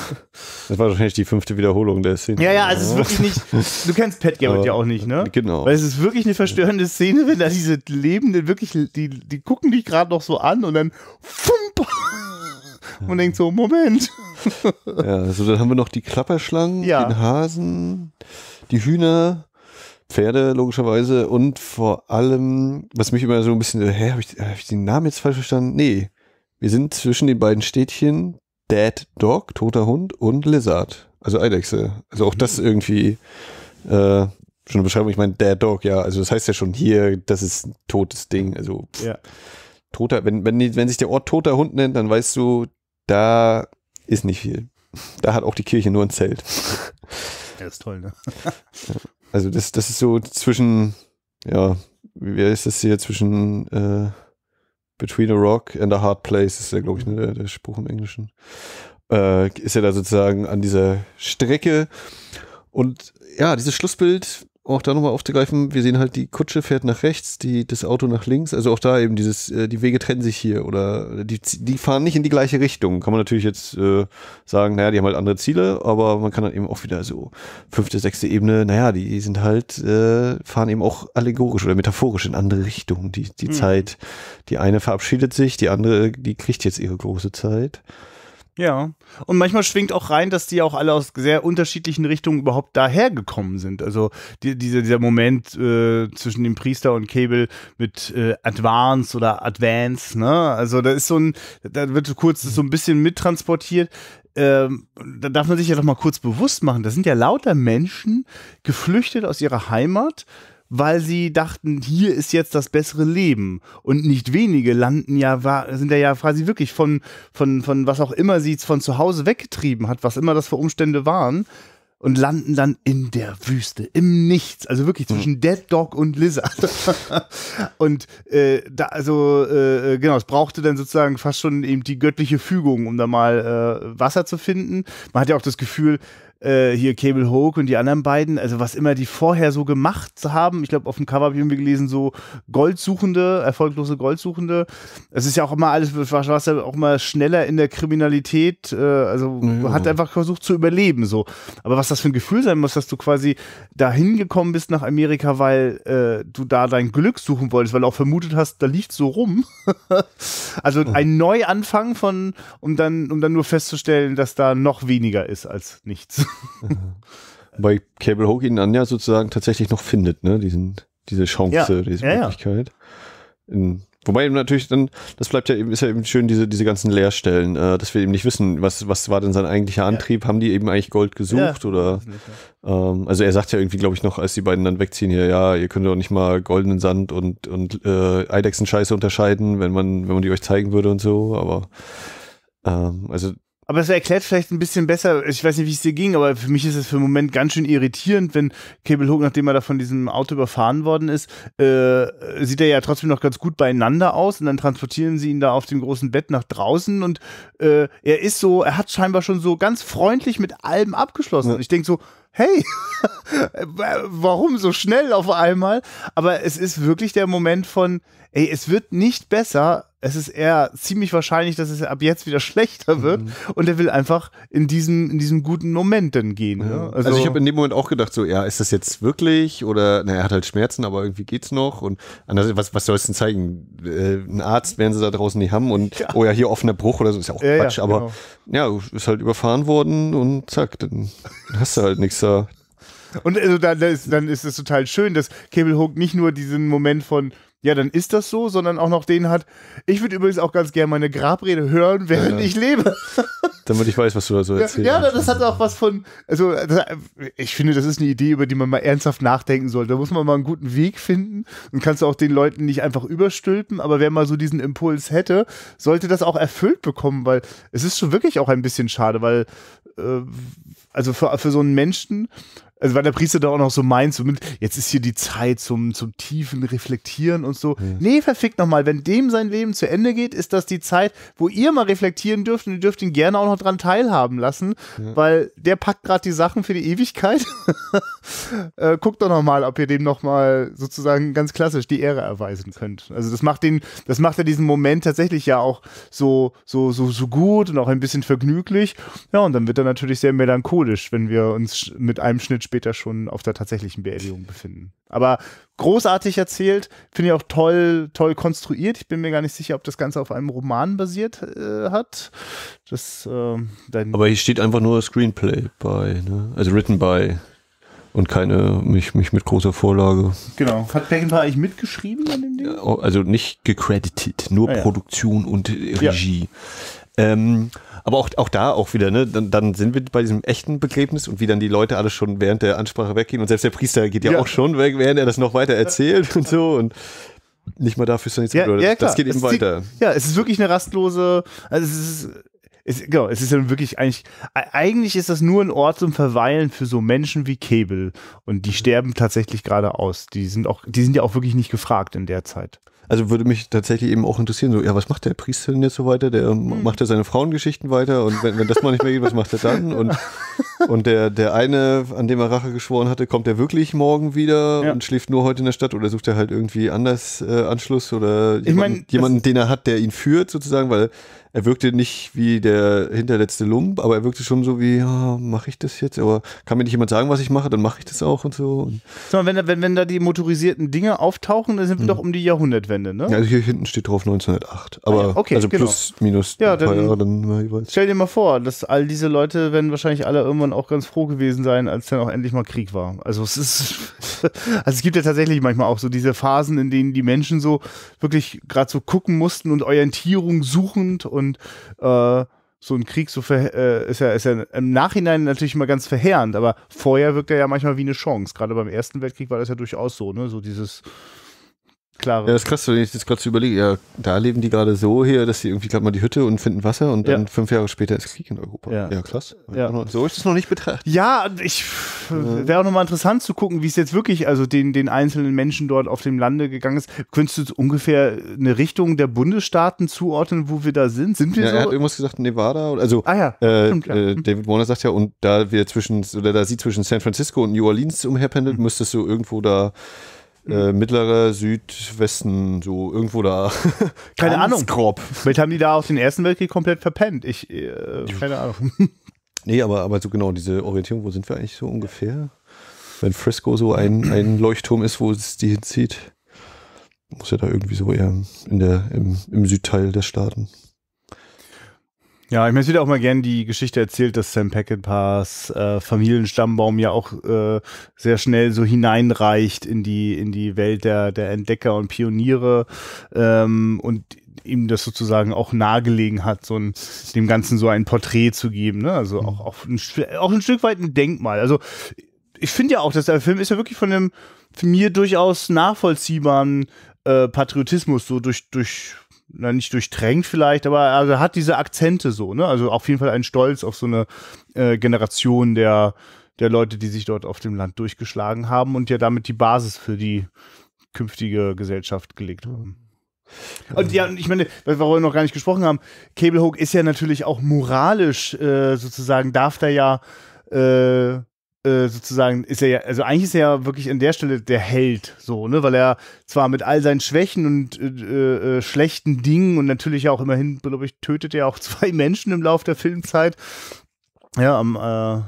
Das war wahrscheinlich die fünfte Wiederholung der Szene. Ja, ja, also es ist wirklich nicht, du kennst Pat Garrett ja auch nicht, ne? Genau. Weil es ist wirklich eine verstörende Szene, wenn da diese Lebenden wirklich, die, die gucken dich gerade noch so so an und dann fump, man denkt so, Moment. Ja, also dann haben wir noch die Klapperschlangen, ja. den Hasen, die Hühner, Pferde logischerweise und vor allem, was mich immer so ein bisschen, hä, habe ich, hab ich den Namen jetzt falsch verstanden? Nee, wir sind zwischen den beiden Städtchen Dead Dog, toter Hund und Lizard, also Eidechse. Also auch das irgendwie äh, schon eine Beschreibung. Ich meine Dead Dog, ja, also das heißt ja schon hier, das ist ein totes Ding, also pff. ja toter, wenn, wenn, wenn sich der Ort toter Hund nennt, dann weißt du, da ist nicht viel. Da hat auch die Kirche nur ein Zelt. Ja, ist toll, ne? Also das, das ist so zwischen, ja, wie ist das hier, zwischen äh, Between a Rock and a Hard Place ist ja, glaube ich, ne, der, der, Spruch im Englischen. Äh, ist ja da sozusagen an dieser Strecke. Und ja, dieses Schlussbild auch da nochmal aufzugreifen, wir sehen halt, die Kutsche fährt nach rechts, die, das Auto nach links. Also auch da eben dieses, äh, die Wege trennen sich hier oder die, die fahren nicht in die gleiche Richtung. Kann man natürlich jetzt äh, sagen, naja, die haben halt andere Ziele, aber man kann dann eben auch wieder so fünfte, sechste Ebene, naja, die sind halt, äh, fahren eben auch allegorisch oder metaphorisch in andere Richtungen, die, die mhm. Zeit. Die eine verabschiedet sich, die andere, die kriegt jetzt ihre große Zeit. Ja, und manchmal schwingt auch rein, dass die auch alle aus sehr unterschiedlichen Richtungen überhaupt dahergekommen sind. Also die, diese, dieser Moment äh, zwischen dem Priester und Cable mit äh, Advance oder Advance, ne? Also da ist so ein, da wird kurz so ein bisschen mittransportiert. Ähm, da darf man sich ja doch mal kurz bewusst machen, da sind ja lauter Menschen geflüchtet aus ihrer Heimat, weil sie dachten, hier ist jetzt das bessere Leben. Und nicht wenige landen ja, sind ja quasi wirklich von, von, von was auch immer sie von zu Hause weggetrieben hat, was immer das für Umstände waren, und landen dann in der Wüste, im Nichts, also wirklich hm. zwischen mhm. Dead Dog und Lizard. und äh, da, also äh, genau, es brauchte dann sozusagen fast schon eben die göttliche Fügung, um da mal äh, Wasser zu finden. Man hat ja auch das Gefühl, äh, hier Cable Hogue und die anderen beiden, also was immer die vorher so gemacht haben. Ich glaube, auf dem Cover habe ich irgendwie gelesen, so Goldsuchende, erfolglose Goldsuchende. Es ist ja auch immer alles, was ja auch immer schneller in der Kriminalität, äh, also ja. hat einfach versucht zu überleben, so. Aber was das für ein Gefühl sein muss, dass du quasi dahin gekommen bist nach Amerika, weil äh, du da dein Glück suchen wolltest, weil du auch vermutet hast, da liegt so rum. also oh. ein Neuanfang von, um dann, um dann nur festzustellen, dass da noch weniger ist als nichts. Bei Cable Hogue ihn dann ja sozusagen tatsächlich noch findet, ne? Diesen, diese Chance, ja. diese ja, Möglichkeit. Ja. In, wobei eben natürlich dann, das bleibt ja eben, ist ja eben schön, diese, diese ganzen Leerstellen, äh, dass wir eben nicht wissen, was, was war denn sein eigentlicher Antrieb? Haben die eben eigentlich Gold gesucht oder ähm, also er sagt ja irgendwie, glaube ich, noch, als die beiden dann wegziehen hier, ja, ihr könnt doch nicht mal goldenen Sand und, und äh, Eidechsenscheiße unterscheiden, wenn man, wenn man die euch zeigen würde und so, aber ähm, also aber es erklärt vielleicht ein bisschen besser, ich weiß nicht, wie es dir ging, aber für mich ist es für einen Moment ganz schön irritierend, wenn Cable Hook, nachdem er da von diesem Auto überfahren worden ist, äh, sieht er ja trotzdem noch ganz gut beieinander aus und dann transportieren sie ihn da auf dem großen Bett nach draußen und äh, er ist so, er hat scheinbar schon so ganz freundlich mit allem abgeschlossen. Und ich denke so, hey, warum so schnell auf einmal? Aber es ist wirklich der Moment von, ey, es wird nicht besser, es ist eher ziemlich wahrscheinlich, dass es ab jetzt wieder schlechter wird. Mhm. Und er will einfach in diesem, in diesem guten Moment dann gehen. Ja. Also, also, ich habe in dem Moment auch gedacht, so, ja, ist das jetzt wirklich? Oder, na, er hat halt Schmerzen, aber irgendwie geht's noch. Und anders, was, was soll es denn zeigen? Äh, einen Arzt werden sie da draußen nicht haben. Und, ja. oh ja, hier offener Bruch oder so, ist ja auch ja, Quatsch. aber, genau. ja, ist halt überfahren worden und zack, dann hast du halt nichts da. Und also dann, ist, dann ist es total schön, dass Cable Hook nicht nur diesen Moment von ja, dann ist das so, sondern auch noch den hat, ich würde übrigens auch ganz gerne meine Grabrede hören, während ja. ich lebe. Damit ich weiß, was du da so erzählst. Ja, ja, das hat auch was von, also das, ich finde, das ist eine Idee, über die man mal ernsthaft nachdenken sollte. Da muss man mal einen guten Weg finden und kannst du auch den Leuten nicht einfach überstülpen, aber wer mal so diesen Impuls hätte, sollte das auch erfüllt bekommen, weil es ist schon wirklich auch ein bisschen schade, weil, äh, also für, für so einen Menschen, also weil der Priester da auch noch so meint, so mit, jetzt ist hier die Zeit zum, zum tiefen Reflektieren und so. Ja. Nee, verfickt nochmal, wenn dem sein Leben zu Ende geht, ist das die Zeit, wo ihr mal reflektieren dürft und ihr dürft ihn gerne auch noch dran teilhaben lassen, ja. weil der packt gerade die Sachen für die Ewigkeit. äh, guckt doch nochmal, ob ihr dem nochmal sozusagen ganz klassisch die Ehre erweisen könnt. Also das macht den, das macht ja diesen Moment tatsächlich ja auch so, so, so, so gut und auch ein bisschen vergnüglich. Ja, und dann wird er natürlich sehr melancholisch, wenn wir uns mit einem Schnitt später schon auf der tatsächlichen Beerdigung befinden. Aber großartig erzählt, finde ich auch toll, toll konstruiert. Ich bin mir gar nicht sicher, ob das Ganze auf einem Roman basiert äh, hat. Das, äh, Aber hier steht einfach nur Screenplay bei, ne? also written by und keine mich, mich mit großer Vorlage. Genau. Hat Beckenbauer eigentlich mitgeschrieben an dem Ding? Also nicht gecredited, nur ah, ja. Produktion und Regie. Ja. Ähm, aber auch, auch da auch wieder, ne? Dann, dann, sind wir bei diesem echten Begräbnis und wie dann die Leute alle schon während der Ansprache weggehen und selbst der Priester geht ja, ja. auch schon weg, während er das noch weiter erzählt und so und nicht mal dafür ist er nichts ja, Ja, Das geht eben es weiter. Die, ja, es ist wirklich eine rastlose, also es ist es, genau, es ist ja wirklich eigentlich, e-, eigentlich ist das nur ein Ort zum Verweilen für so Menschen wie Kebel. Und die sterben tatsächlich gerade aus. Die sind auch, die sind ja auch wirklich nicht gefragt in der Zeit also würde mich tatsächlich eben auch interessieren, so, ja, was macht der Priester denn jetzt so weiter? Der mhm. macht ja seine Frauengeschichten weiter und wenn, wenn das mal nicht mehr geht, was macht er dann? Und, und der, der eine, an dem er Rache geschworen hatte, kommt er wirklich morgen wieder ja. und schläft nur heute in der Stadt oder sucht er halt irgendwie anders äh, Anschluss oder ich jemanden, mein, jemanden den er hat, der ihn führt sozusagen, weil er wirkte nicht wie der hinterletzte Lump, aber er wirkte schon so wie, ja, mache ich das jetzt? Aber kann mir nicht jemand sagen, was ich mache, dann mache ich das auch und so. Und Sag wenn, wenn, wenn da die motorisierten Dinge auftauchen, dann sind wir mhm. doch um die Jahrhundertwende, ne? Ja, also hier hinten steht drauf 1908. Aber ah ja, okay, also genau. plus, minus ja, dann, Jahre dann mal jeweils. Stell dir mal vor, dass all diese Leute werden wahrscheinlich alle irgendwann auch ganz froh gewesen sein, als dann auch endlich mal Krieg war. Also es ist, also es gibt ja tatsächlich manchmal auch so diese Phasen, in denen die Menschen so wirklich gerade so gucken mussten und Orientierung suchend und und äh, so ein Krieg so äh, ist, ja, ist ja im Nachhinein natürlich immer ganz verheerend, aber vorher wirkt er ja manchmal wie eine Chance. Gerade beim Ersten Weltkrieg war das ja durchaus so, ne? So dieses klare. Ja, das ist krass, wenn ich das gerade so überlege. Ja, da leben die gerade so hier, dass sie irgendwie gerade mal die Hütte und finden Wasser und dann ja. fünf Jahre später ist Krieg in Europa. Ja, ja krass. Ja. So ist es noch nicht betrachtet. Ja, ich wäre auch nochmal interessant zu gucken, wie es jetzt wirklich, also den, den einzelnen Menschen dort auf dem Lande gegangen ist. Könntest du ungefähr eine Richtung der Bundesstaaten zuordnen, wo wir da sind? Sind wir ja, so? Er hat irgendwas gesagt, Nevada, also ah, ja. Äh, Stimmt, ja. Äh, hm. David Warner sagt ja, und da wir zwischen, oder da sie zwischen San Francisco und New Orleans umherpendelt, mhm. müsstest du irgendwo da äh, mittlere Südwesten, so irgendwo da. keine Ahnung. Grob. Vielleicht haben die da auch den Ersten Weltkrieg komplett verpennt. Ich, äh, keine Ahnung. nee, aber, aber so genau, diese Orientierung, wo sind wir eigentlich so ungefähr? Wenn Frisco so ein, ein Leuchtturm ist, wo es die hinzieht, muss ja da irgendwie so eher in der, im, im Südteil der Staaten. Ja, ich meine, es wird auch mal gern die Geschichte erzählt, dass Sam Peckinpahs äh, Familienstammbaum ja auch äh, sehr schnell so hineinreicht in die in die Welt der der Entdecker und Pioniere ähm, und ihm das sozusagen auch nahegelegen hat, so ein, dem Ganzen so ein Porträt zu geben, ne? Also auch mhm. auch ein, auch ein Stück weit ein Denkmal. Also ich finde ja auch, dass der Film ist ja wirklich von einem für mir durchaus nachvollziehbaren äh, Patriotismus so durch durch na, nicht durchtränkt vielleicht, aber also hat diese Akzente so, ne? Also auf jeden Fall ein Stolz auf so eine äh, Generation der, der Leute, die sich dort auf dem Land durchgeschlagen haben und ja damit die Basis für die künftige Gesellschaft gelegt haben. Und ja, ich meine, worüber wir noch gar nicht gesprochen haben, Cablehook ist ja natürlich auch moralisch äh, sozusagen, darf da ja äh, äh, sozusagen ist er ja, also eigentlich ist er ja wirklich an der Stelle der Held, so, ne, weil er zwar mit all seinen Schwächen und äh, äh, äh schlechten Dingen und natürlich auch immerhin, glaube ich, tötet er auch zwei Menschen im Laufe der Filmzeit. Ja, am, äh,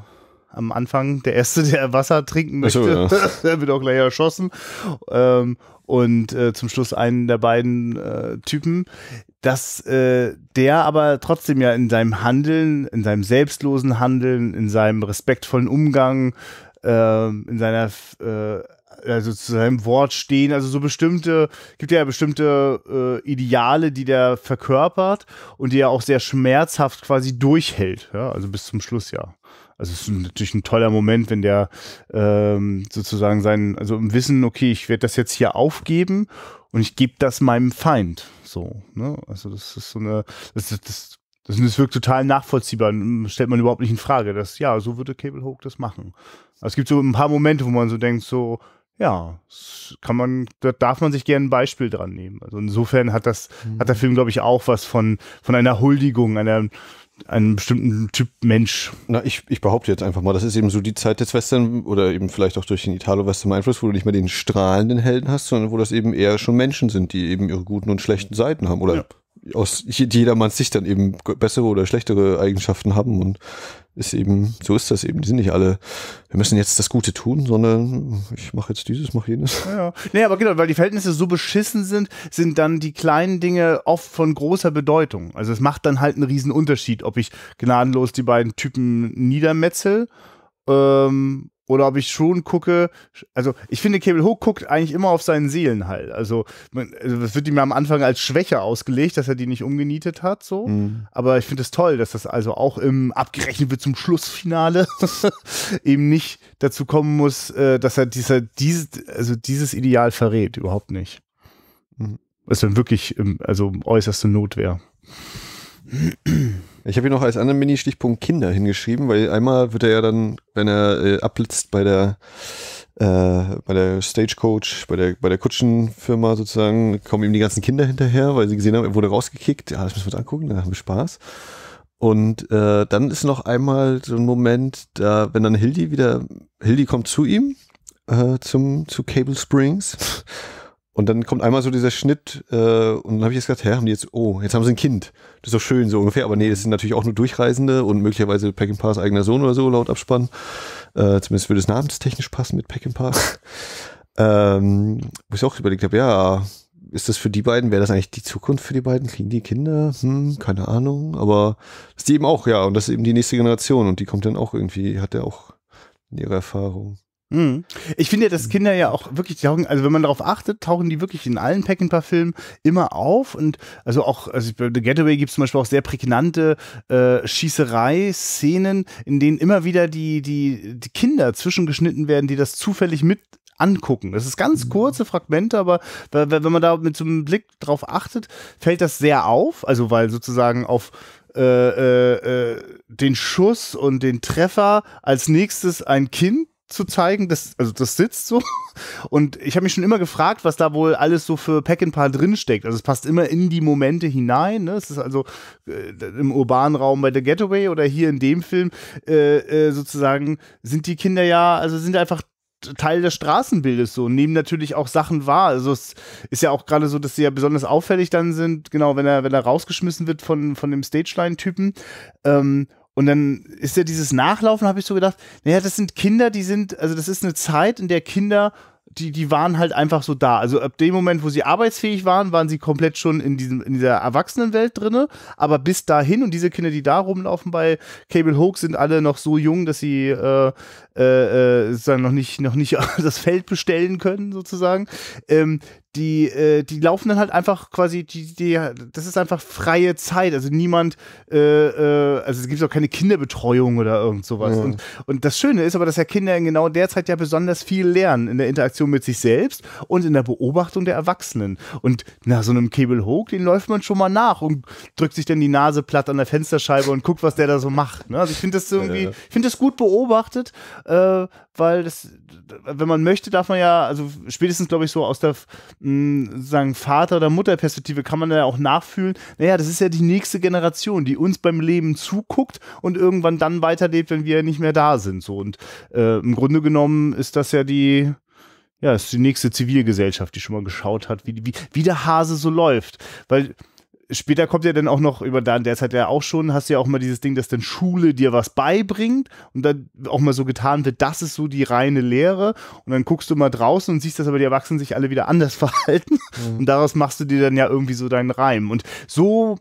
am Anfang. Der Erste, der Wasser trinken möchte, so, ja. der wird auch gleich erschossen. Ähm, und äh, zum Schluss einen der beiden äh, Typen, dass äh, der aber trotzdem ja in seinem Handeln, in seinem selbstlosen Handeln, in seinem respektvollen Umgang, ähm, in seiner äh, also zu seinem Wort stehen. Also so bestimmte, gibt ja bestimmte äh, Ideale, die der verkörpert und die er auch sehr schmerzhaft quasi durchhält. Ja? Also bis zum Schluss ja. Also es ist natürlich ein toller Moment, wenn der ähm, sozusagen sein, also im Wissen, okay, ich werde das jetzt hier aufgeben und ich gebe das meinem Feind. So, ne? Also das ist so eine, das, das, das, das wirkt total nachvollziehbar, stellt man überhaupt nicht in Frage, dass ja, so würde Cable Hook das machen. Also es gibt so ein paar Momente, wo man so denkt, so, ja, kann man, da darf man sich gerne ein Beispiel dran nehmen. Also insofern hat das, mhm. hat der Film, glaube ich, auch was von, von einer Huldigung, einer, einem bestimmten Typ Mensch. Na, ich, ich behaupte jetzt einfach mal, das ist eben so die Zeit des Western oder eben vielleicht auch durch den Italo-Western Einfluss, wo du nicht mehr den strahlenden Helden hast, sondern wo das eben eher schon Menschen sind, die eben ihre guten und schlechten Seiten haben oder ja. aus jedermanns Sicht dann eben bessere oder schlechtere Eigenschaften haben und ist eben, so ist das eben. Die sind nicht alle, wir müssen jetzt das Gute tun, sondern ich mache jetzt dieses, mache jenes. Ja, ja. Nee, aber genau, weil die Verhältnisse so beschissen sind, sind dann die kleinen Dinge oft von großer Bedeutung. Also es macht dann halt einen riesen Unterschied, ob ich gnadenlos die beiden Typen niedermetzel ähm, oder ob ich schon gucke, also ich finde, Cable Hook guckt eigentlich immer auf seinen Seelenheil. Halt. Also, man, also das wird ihm am Anfang als Schwäche ausgelegt, dass er die nicht umgenietet hat, so. Mhm. Aber ich finde es toll, dass das also auch im abgerechnet wird zum Schlussfinale eben nicht dazu kommen muss, äh, dass er dieser, dieses, also dieses Ideal verrät, überhaupt nicht. Mhm. Was dann wirklich also äußerste Notwehr. wäre. Ich habe hier noch als anderen Mini-Stichpunkt Kinder hingeschrieben, weil einmal wird er ja dann, wenn er äh, abblitzt bei der äh, bei der Stagecoach, bei der, bei der Kutschenfirma sozusagen, kommen ihm die ganzen Kinder hinterher, weil sie gesehen haben, er wurde rausgekickt. Ja, das müssen wir uns angucken, da haben wir Spaß. Und äh, dann ist noch einmal so ein Moment, da, wenn dann Hildi wieder, Hildi kommt zu ihm, äh, zum, zu Cable Springs und dann kommt einmal so dieser Schnitt äh, und dann habe ich jetzt gedacht, hä, haben die jetzt, oh, jetzt haben sie ein Kind. Das ist doch schön so ungefähr, aber nee, das sind natürlich auch nur Durchreisende und möglicherweise Pack and Pass eigener Sohn oder so laut Abspann. Äh, zumindest würde es namenstechnisch passen mit Pack and Pass. ähm, wo ich auch überlegt habe, ja, ist das für die beiden, wäre das eigentlich die Zukunft für die beiden? Kriegen die Kinder? Hm, keine Ahnung, aber das ist die eben auch, ja, und das ist eben die nächste Generation und die kommt dann auch irgendwie, hat ja auch ihre Erfahrung. Mhm. Ich finde ja, dass Kinder ja auch wirklich tauchen, also wenn man darauf achtet, tauchen die wirklich in allen Peckinpah-Filmen immer auf und also auch, also bei The Getaway gibt es zum Beispiel auch sehr prägnante äh, Schießerei-Szenen, in denen immer wieder die, die, die Kinder zwischengeschnitten werden, die das zufällig mit angucken. Das ist ganz mhm. kurze Fragmente, aber wenn man da mit so einem Blick drauf achtet, fällt das sehr auf, also weil sozusagen auf äh, äh, äh den Schuss und den Treffer als nächstes ein Kind zu zeigen. Das, also das sitzt so. Und ich habe mich schon immer gefragt, was da wohl alles so für Pack and Paar drinsteckt. Also es passt immer in die Momente hinein. Ne? Es ist also äh, im urbanen Raum bei The Getaway oder hier in dem Film äh, äh, sozusagen sind die Kinder ja, also sind einfach Teil des Straßenbildes so und nehmen natürlich auch Sachen wahr. Also es ist ja auch gerade so, dass sie ja besonders auffällig dann sind, genau, wenn er, wenn er rausgeschmissen wird von, von dem Stageline-Typen. Ähm, und dann ist ja dieses Nachlaufen, habe ich so gedacht, naja, das sind Kinder, die sind, also das ist eine Zeit, in der Kinder, die, die waren halt einfach so da. Also ab dem Moment, wo sie arbeitsfähig waren, waren sie komplett schon in, diesem, in dieser Erwachsenenwelt drinne. Aber bis dahin, und diese Kinder, die da rumlaufen bei Cable Hoax, sind alle noch so jung, dass sie äh, äh, äh sozusagen noch nicht, noch nicht das Feld bestellen können, sozusagen. Ähm, die, äh, die laufen dann halt einfach quasi, die, die, das ist einfach freie Zeit. Also niemand, äh, äh, also es gibt auch keine Kinderbetreuung oder irgend sowas. Ja. Und, und das Schöne ist aber, dass ja Kinder in genau der Zeit ja besonders viel lernen in der Interaktion mit sich selbst und in der Beobachtung der Erwachsenen. Und nach so einem Kebelhook, den läuft man schon mal nach und drückt sich dann die Nase platt an der Fensterscheibe und guckt, was der da so macht. Ne? Also ich finde das irgendwie, ich finde das gut beobachtet, äh, weil das, wenn man möchte, darf man ja, also spätestens glaube ich so aus der mh, hm, sagen Vater- oder Mutterperspektive kann man ja auch nachfühlen, naja, das ist ja die nächste Generation, die uns beim Leben zuguckt und irgendwann dann weiterlebt, wenn wir nicht mehr da sind. So und äh, im Grunde genommen ist das ja die, ja, ist die nächste Zivilgesellschaft, die schon mal geschaut hat, wie, wie, wie der Hase so läuft. Weil später kommt ja dann auch noch über dann, der hat ja auch schon, hast ja auch mal dieses Ding, dass dann Schule dir was beibringt und dann auch mal so getan wird, das ist so die reine Lehre und dann guckst du mal draußen und siehst, dass aber die Erwachsenen sich alle wieder anders verhalten mhm. und daraus machst du dir dann ja irgendwie so deinen Reim und so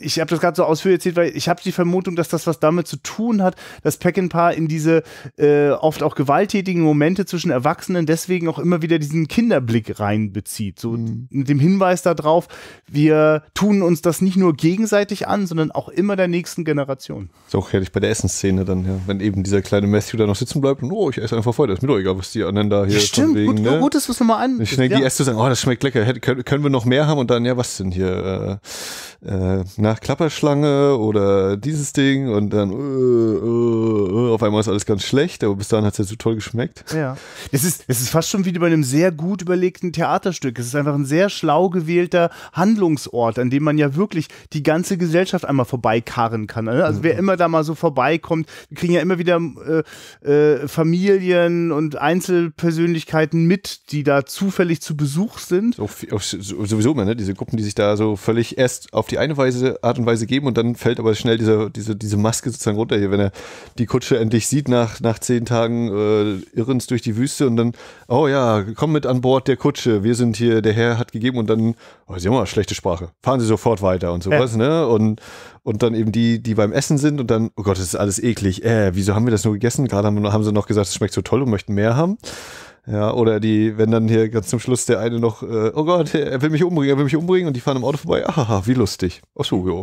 ich habe das gerade so ausführlich erzählt, weil ich habe die Vermutung, dass das was damit zu tun hat, dass Peckinpah in diese äh, oft auch gewalttätigen Momente zwischen Erwachsenen deswegen auch immer wieder diesen Kinderblick reinbezieht. So mhm. mit dem Hinweis darauf, wir tun uns das nicht nur gegenseitig an, sondern auch immer der nächsten Generation. Ist auch ich bei der Essensszene dann, ja, wenn eben dieser kleine Matthew da noch sitzen bleibt und oh, ich esse einfach voll, ist mir doch egal, was die anderen da hier ja, Stimmt, wegen, gut, ne? gut, dass du nochmal an. Ich denke, ja. die Essen sagen, oh, das schmeckt lecker, Hätt, können, können, wir noch mehr haben und dann, ja, was denn hier? Äh, äh, nach Klapperschlange oder dieses Ding und dann uh, uh, uh, auf einmal ist alles ganz schlecht, aber bis dahin hat es ja so toll geschmeckt. Ja. Es ist, es ist fast schon wie bei einem sehr gut überlegten Theaterstück. Es ist einfach ein sehr schlau gewählter Handlungsort, an dem man ja wirklich die ganze Gesellschaft einmal vorbeikarren kann. Ne? Also wer immer da mal so vorbeikommt, wir kriegen ja immer wieder äh, äh, Familien und Einzelpersönlichkeiten mit, die da zufällig zu Besuch sind. Auf, sowieso immer, ne? Diese Gruppen, die sich da so völlig erst auf die eine Weise Art und Weise geben und dann fällt aber schnell diese, diese, diese Maske sozusagen runter hier, wenn er die Kutsche endlich sieht nach, nach zehn Tagen äh, Irrens durch die Wüste und dann, oh ja, komm mit an Bord der Kutsche, wir sind hier, der Herr hat gegeben und dann, oh, Sie haben mal schlechte Sprache, fahren Sie sofort weiter und sowas, ja. ne? Und, und dann eben die, die beim Essen sind und dann, oh Gott, das ist alles eklig, äh, wieso haben wir das nur gegessen? Gerade haben, haben sie noch gesagt, es schmeckt so toll und möchten mehr haben. Ja, oder die, wenn dann hier ganz zum Schluss der eine noch, äh, oh Gott, er will mich umbringen, er will mich umbringen und die fahren im Auto vorbei, ahaha, wie lustig. Achso, ja.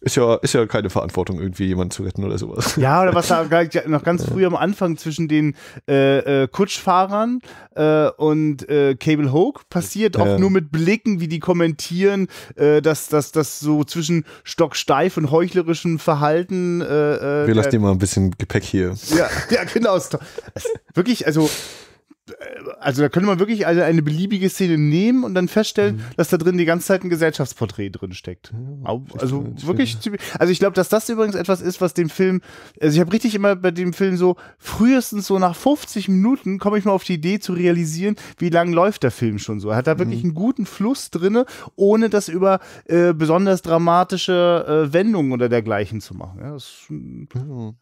Ist ja, ist ja keine Verantwortung, irgendwie jemanden zu retten oder sowas. Ja, oder was da noch ganz früh am Anfang zwischen den äh, äh, Kutschfahrern äh, und äh, Cable Hoke passiert, auch nur mit Blicken, wie die kommentieren, äh, dass das so zwischen stocksteif und heuchlerischem Verhalten. Wir lassen dir mal ein bisschen Gepäck hier. Ja, ja genau. Wirklich, also also da könnte man wirklich eine, also eine, beliebige Szene nehmen und dann feststellen, mhm. dass da drin die ganze Zeit ein Gesellschaftsporträt drin steckt. Ja, also wirklich ziemlich, also ich glaube, dass das übrigens etwas ist, was dem Film, also ich habe richtig immer bei dem Film so frühestens so nach 50 Minuten komme ich mal auf die Idee zu realisieren, wie lang läuft der Film schon so. Er hat da mhm. wirklich einen guten Fluss drinne, ohne das über äh, besonders dramatische äh, Wendungen oder dergleichen zu machen. Ja, das, mhm.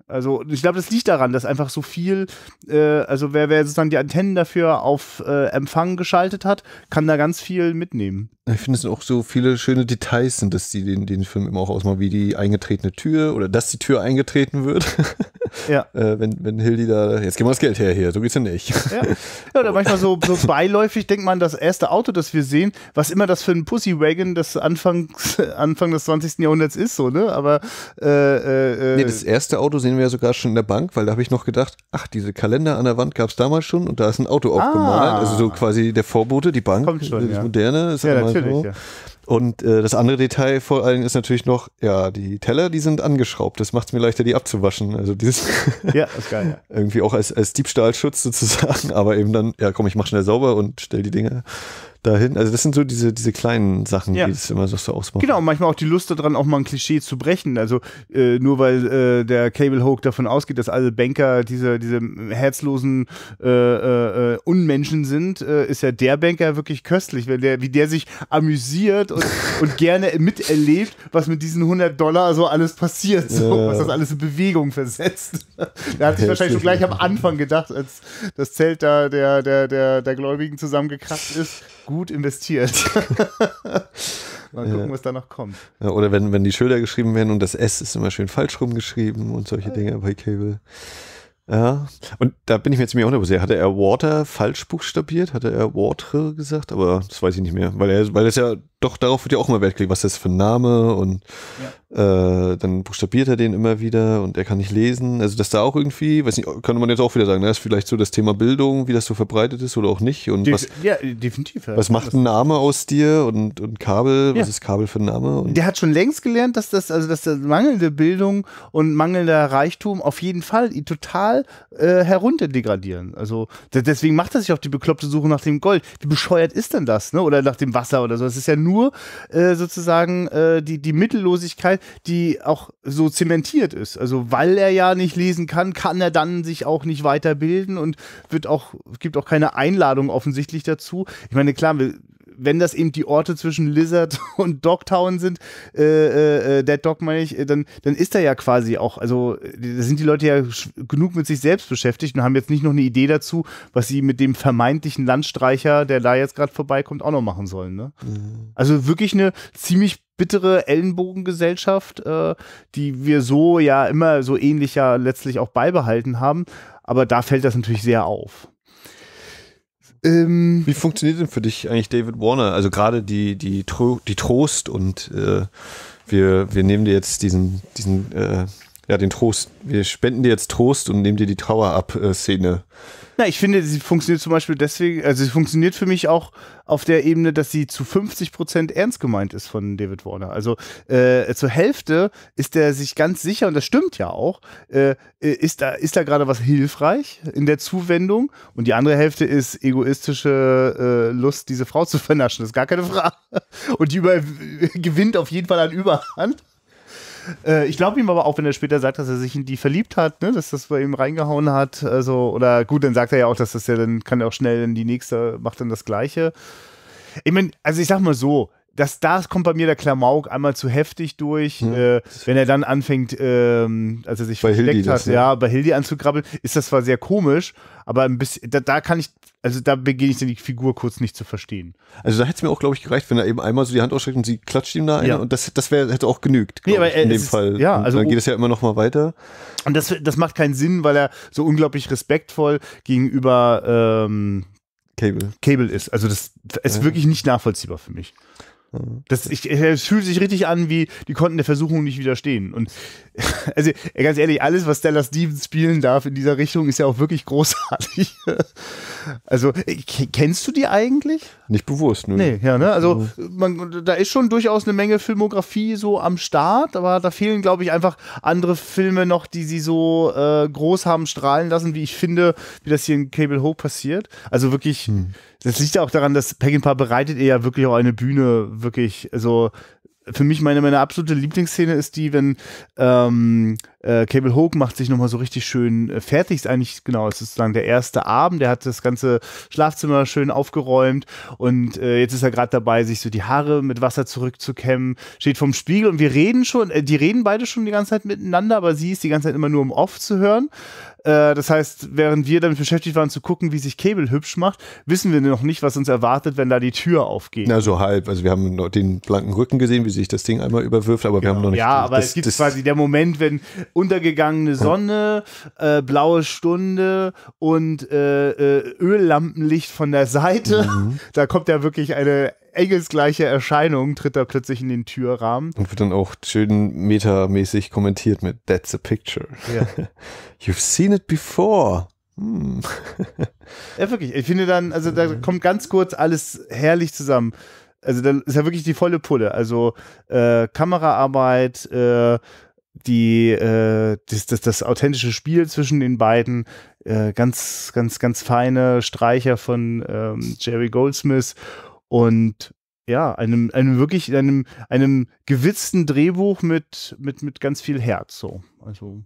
Also ich glaube, das liegt daran, dass einfach so viel, äh, also wer, wer sozusagen die Antennen dafür auf äh, Empfang geschaltet hat, kann da ganz viel mitnehmen. Ich finde, es sind auch so viele schöne Details, sind, dass die den, den Film immer auch ausmachen, wie die eingetretene Tür oder dass die Tür eingetreten wird. Ja. äh, wenn, wenn Hildi da, jetzt gib mal das Geld her hier, so geht's ja nicht. Ja, ja oder manchmal so, so beiläufig denkt man, das erste Auto, das wir sehen, was immer das für ein Pussywagon des Anfangs, Anfang des 20. Jahrhunderts ist, so, ne? Aber äh, äh, äh, nee, das erste Auto sehen wir ja sogar schon in der Bank, weil da habe ich noch gedacht, ach, diese Kalender an der Wand gab es damals schon und da ist ein ein Auto aufgemalt. Ah. Also so quasi der Vorbote, die Bank, Kommt schon, das ja. Moderne. Ist ja, natürlich, so. ja. Und äh, das andere Detail vor allem ist natürlich noch, ja, die Teller, die sind angeschraubt. Das macht es mir leichter, die abzuwaschen. Also dieses ja, ist geil, ja. irgendwie auch als, als Diebstahlschutz sozusagen. Aber eben dann, ja komm, ich mach schnell sauber und stell die Dinge dahin. Also das sind so diese, diese kleinen Sachen, ja. die es immer so, so ausmachen. Genau, manchmal auch die Lust daran, auch mal ein Klischee zu brechen. Also äh, nur weil äh, der Cable Hook davon ausgeht, dass alle Banker diese, diese herzlosen äh, äh Unmenschen sind, äh, ist ja der Banker wirklich köstlich, wenn der, wie der sich amüsiert und, und gerne miterlebt, was mit diesen 100 Dollar so alles passiert, so, ja. was das alles in Bewegung versetzt. der hat sich wahrscheinlich schon gleich am Anfang gedacht, als das Zelt da der, der, der, der Gläubigen zusammengekracht ist. Gut, gut investiert. Mal gucken, ja. was da noch kommt. Ja, oder wenn, wenn die Schilder geschrieben werden und das S ist immer schön falsch rumgeschrieben und solche Dinge bei Cable. Ja, und da bin ich mir jetzt ziemlich unbewusst. Hatte er Water falsch buchstabiert? Hatte er Water gesagt? Aber das weiß ich nicht mehr, weil er, weil das ja doch, darauf wird ja auch immer Wert gelegt, was das für ein Name und ja. äh, dann buchstabiert er den immer wieder und er kann nicht lesen. Also dass da auch irgendwie, weiß nicht, könnte man jetzt auch wieder sagen, da ne? ist vielleicht so das Thema Bildung, wie das so verbreitet ist oder auch nicht. Und De was, ja, definitiv. Was macht ein Name aus dir und, und Kabel, ja. was ist Kabel für ein Name? Und Der hat schon längst gelernt, dass das, also dass das mangelnde Bildung und mangelnder Reichtum auf jeden Fall ihn total äh, herunterdegradieren. Also deswegen macht er sich auch die bekloppte Suche nach dem Gold. Wie bescheuert ist denn das, ne? Oder nach dem Wasser oder so. Das ist ja nur nur äh, sozusagen äh, die, die Mittellosigkeit, die auch so zementiert ist. Also weil er ja nicht lesen kann, kann er dann sich auch nicht weiterbilden und wird auch, gibt auch keine Einladung offensichtlich dazu. Ich meine, klar, wir wenn das eben die Orte zwischen Lizard und Dogtown sind, äh, äh, äh, Dead Dog meine ich, äh, dann, dann ist da ja quasi auch, also äh, da sind die Leute ja genug mit sich selbst beschäftigt und haben jetzt nicht noch eine Idee dazu, was sie mit dem vermeintlichen Landstreicher, der da jetzt gerade vorbeikommt, auch noch machen sollen. Ne? Mhm. Also wirklich eine ziemlich bittere Ellenbogengesellschaft, äh, die wir so ja immer so ähnlich ja letztlich auch beibehalten haben. Aber da fällt das natürlich sehr auf. Ähm, Wie funktioniert denn für dich eigentlich David Warner? Also gerade die, die, Tro die Trost und äh, wir, wir nehmen dir jetzt diesen, diesen äh, ja, den Trost, wir spenden dir jetzt Trost und nehmen dir die Trauer ab, äh, Szene. Na, ich finde, sie funktioniert zum Beispiel deswegen, also sie funktioniert für mich auch auf der Ebene, dass sie zu 50 Prozent ernst gemeint ist von David Warner. Also äh, zur Hälfte ist er sich ganz sicher, und das stimmt ja auch, äh, äh, ist da, ist da gerade was hilfreich in der Zuwendung und die andere Hälfte ist egoistische äh, Lust, diese Frau zu vernaschen. Das ist gar keine Frage. Und die über gewinnt auf jeden Fall an Überhand. Äh, ich glaube ihm aber auch, wenn er später sagt, dass er sich in die verliebt hat, ne? dass das bei ihm reingehauen hat. Also, oder gut, dann sagt er ja auch, dass das ja dann kann er auch schnell in die nächste, macht dann das Gleiche. Ich meine, also ich sag mal so, das, da kommt bei mir der Klamauk einmal zu heftig durch. Hm. Äh, wenn er dann anfängt, ähm, als er sich bei versteckt Hildi hat, das, ne? bei Hildi anzukrabbeln, ist das zwar sehr komisch, aber ein bisschen, da, da kann ich, also da beginne ich die Figur kurz nicht zu verstehen. Also da hätte es mir auch, glaube ich, gereicht, wenn er eben einmal so die Hand ausstreckt und sie klatscht ihm da ein ja. und das, das wär, hätte auch genügt, nee, aber ich, in dem ist, Fall. Ja, also, dann geht es ja immer noch mal weiter. Und das, das macht keinen Sinn, weil er so unglaublich respektvoll gegenüber ähm, Cable. Cable ist. Also das, das ist ja. wirklich nicht nachvollziehbar für mich. Mhm. Das, ich, es fühlt sich richtig an, wie die konnten der Versuchung nicht widerstehen. Und also ganz ehrlich, alles, was Stella Stevens spielen darf in dieser Richtung, ist ja auch wirklich großartig. also äh, kennst du die eigentlich? Nicht bewusst, ne? Nee, ja, ne? Also man, da ist schon durchaus eine Menge Filmografie so am Start, aber da fehlen, glaube ich, einfach andere Filme noch, die sie so äh, groß haben strahlen lassen, wie ich finde, wie das hier in Cable Hope passiert. Also wirklich. Hm. Das liegt ja auch daran, dass Peggy Paar bereitet ihr ja wirklich auch eine Bühne, wirklich, also für mich meine, meine absolute Lieblingsszene ist die, wenn ähm, äh, Cable Hogue macht sich nochmal so richtig schön äh, fertig. Ist eigentlich, genau, es ist sozusagen der erste Abend. Der hat das ganze Schlafzimmer schön aufgeräumt und äh, jetzt ist er gerade dabei, sich so die Haare mit Wasser zurückzukämmen, steht vorm Spiegel und wir reden schon, äh, die reden beide schon die ganze Zeit miteinander, aber sie ist die ganze Zeit immer nur um off zu hören. Äh, das heißt, während wir damit beschäftigt waren zu gucken, wie sich Cable hübsch macht, wissen wir noch nicht, was uns erwartet, wenn da die Tür aufgeht. Na, so halb. Also wir haben noch den blanken Rücken gesehen, wie sich das Ding einmal überwirft, aber genau. wir haben noch nicht. Ja, das, aber es gibt das, quasi der Moment, wenn untergegangene Sonne, äh, blaue Stunde und äh, äh, Öllampenlicht von der Seite, mhm. da kommt ja wirklich eine engelsgleiche Erscheinung tritt da plötzlich in den Türrahmen. Und wird dann auch schön metamäßig kommentiert mit That's a picture. Ja. You've seen it before. Hm. ja, wirklich. Ich finde dann, also da mhm. kommt ganz kurz alles herrlich zusammen. Also da ist ja wirklich die volle Pulle. Also äh, Kameraarbeit, äh, die, äh, das, das, das authentische Spiel zwischen den beiden, äh, ganz, ganz, ganz feine Streicher von ähm, Jerry Goldsmith und ja, einem, einem wirklich, einem, einem gewitzten Drehbuch mit, mit, mit ganz viel Herz. So. Also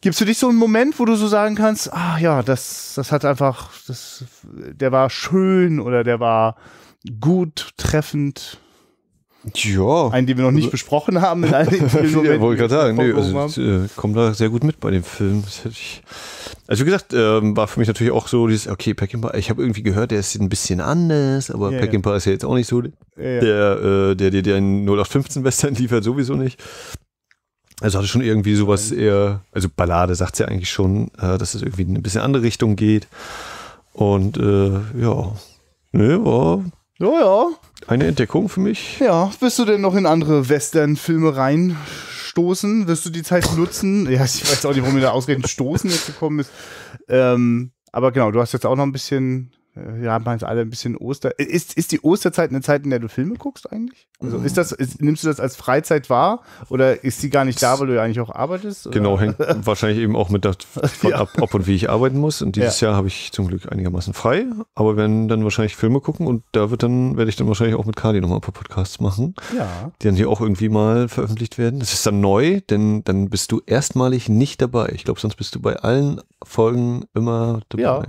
gibt's für dich so einen Moment, wo du so sagen kannst, ah ja, das, das hat einfach, das, der war schön oder der war gut, treffend. Ja. Einen, den wir noch nicht also- besprochen haben. In einigen ja, wollte ich gerade sagen, nee, also, äh, kommt da sehr gut mit bei dem Film. Das hätte Ich, also wie gesagt, ähm, war für mich natürlich auch so dieses, okay, Peckinpah, ich habe irgendwie gehört, der ist ein bisschen anders, aber ja, Peckinpah ja. ist ja jetzt auch nicht so der, äh, der, dir den 0815-Western liefert sowieso nicht. Also hatte schon irgendwie sowas eher, also Ballade sagt ja eigentlich schon, äh, dass es irgendwie in eine bisschen andere Richtung geht. Und äh, ja, ne, war. Ja, ja. Eine Entdeckung für mich. Ja, wirst du denn noch in andere Western-Filme reinstoßen? Wirst du die Zeit nutzen? ja, ich weiß auch nicht, warum mir da ausreden stoßen jetzt gekommen ist. Ähm, aber genau, du hast jetzt auch noch ein bisschen äh, ja, haben es alle ein bisschen Oster. Ist, ist die Osterzeit eine Zeit, in der du Filme guckst eigentlich? Also ist das, ist, nimmst du das als Freizeit wahr oder ist die gar nicht da, weil du ja eigentlich auch arbeitest? Oder? Genau, hängt wahrscheinlich eben auch mit davon ja. ab, ob und wie ich arbeiten muss. Und dieses ja. Jahr habe ich zum Glück einigermaßen frei, aber werden dann wahrscheinlich Filme gucken und da wird dann, werde ich dann wahrscheinlich auch mit Kali nochmal ein paar Podcasts machen. Ja. Die dann hier auch irgendwie mal veröffentlicht werden. Das ist dann neu, denn dann bist du erstmalig nicht dabei. Ich glaube, sonst bist du bei allen Folgen immer dabei. Ja.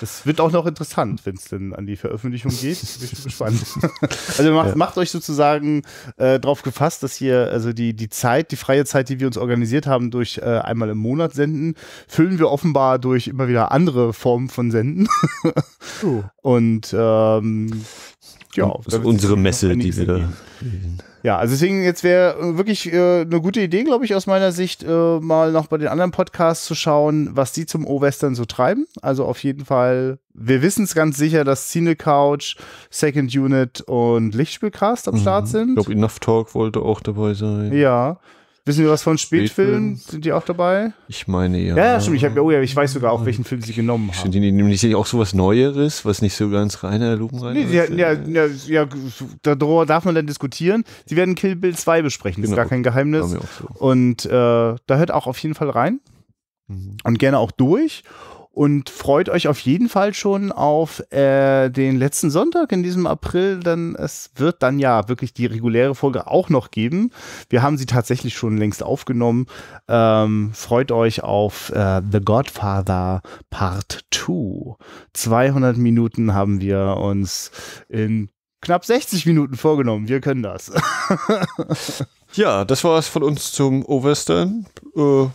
Das wird auch noch interessant, wenn es denn an die Veröffentlichung geht. Bin ich gespannt. also macht, ja. macht euch sozusagen äh, darauf gefasst, dass hier also die, die Zeit, die freie Zeit, die wir uns organisiert haben, durch äh, einmal im Monat senden, füllen wir offenbar durch immer wieder andere Formen von Senden. oh. Und ähm, ja, das ist unsere Messe, die wir da. Ja, also deswegen jetzt wäre äh, wirklich äh, eine gute Idee, glaube ich, aus meiner Sicht, äh, mal noch bei den anderen Podcasts zu schauen, was die zum O-Western so treiben. Also auf jeden Fall, wir wissen es ganz sicher, dass Cine Couch, Second Unit und Lichtspielcast am mhm. Start sind. Ich glaube, Enough Talk wollte auch dabei sein. Ja, Wissen wir was von Spätfilmen? Spätfilm. Sind die auch dabei? Ich meine ja. Ja, stimmt. Ich, hab, oh ja, ich weiß sogar auch, welchen Film sie genommen haben. Sind die nämlich nicht auch sowas Neueres, was nicht so ganz reiner Lupenrein nee, ist? Ja, ja, ja, darüber darf man dann diskutieren. Sie werden Kill Bill 2 besprechen, genau. ist gar kein Geheimnis. So. Und äh, da hört auch auf jeden Fall rein. Mhm. Und gerne auch durch und freut euch auf jeden Fall schon auf äh, den letzten Sonntag in diesem April, denn es wird dann ja wirklich die reguläre Folge auch noch geben. Wir haben sie tatsächlich schon längst aufgenommen. Ähm, freut euch auf äh, The Godfather Part 2. 200 Minuten haben wir uns in knapp 60 Minuten vorgenommen. Wir können das. ja, das war es von uns zum Overstern. Äh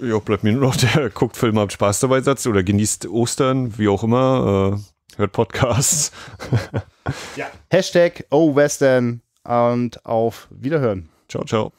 ja, bleibt mir nur noch der guckt Filme, habt Spaß dabei Satz oder genießt Ostern, wie auch immer, äh, hört Podcasts. ja. Hashtag OWestern und auf Wiederhören. Ciao, ciao.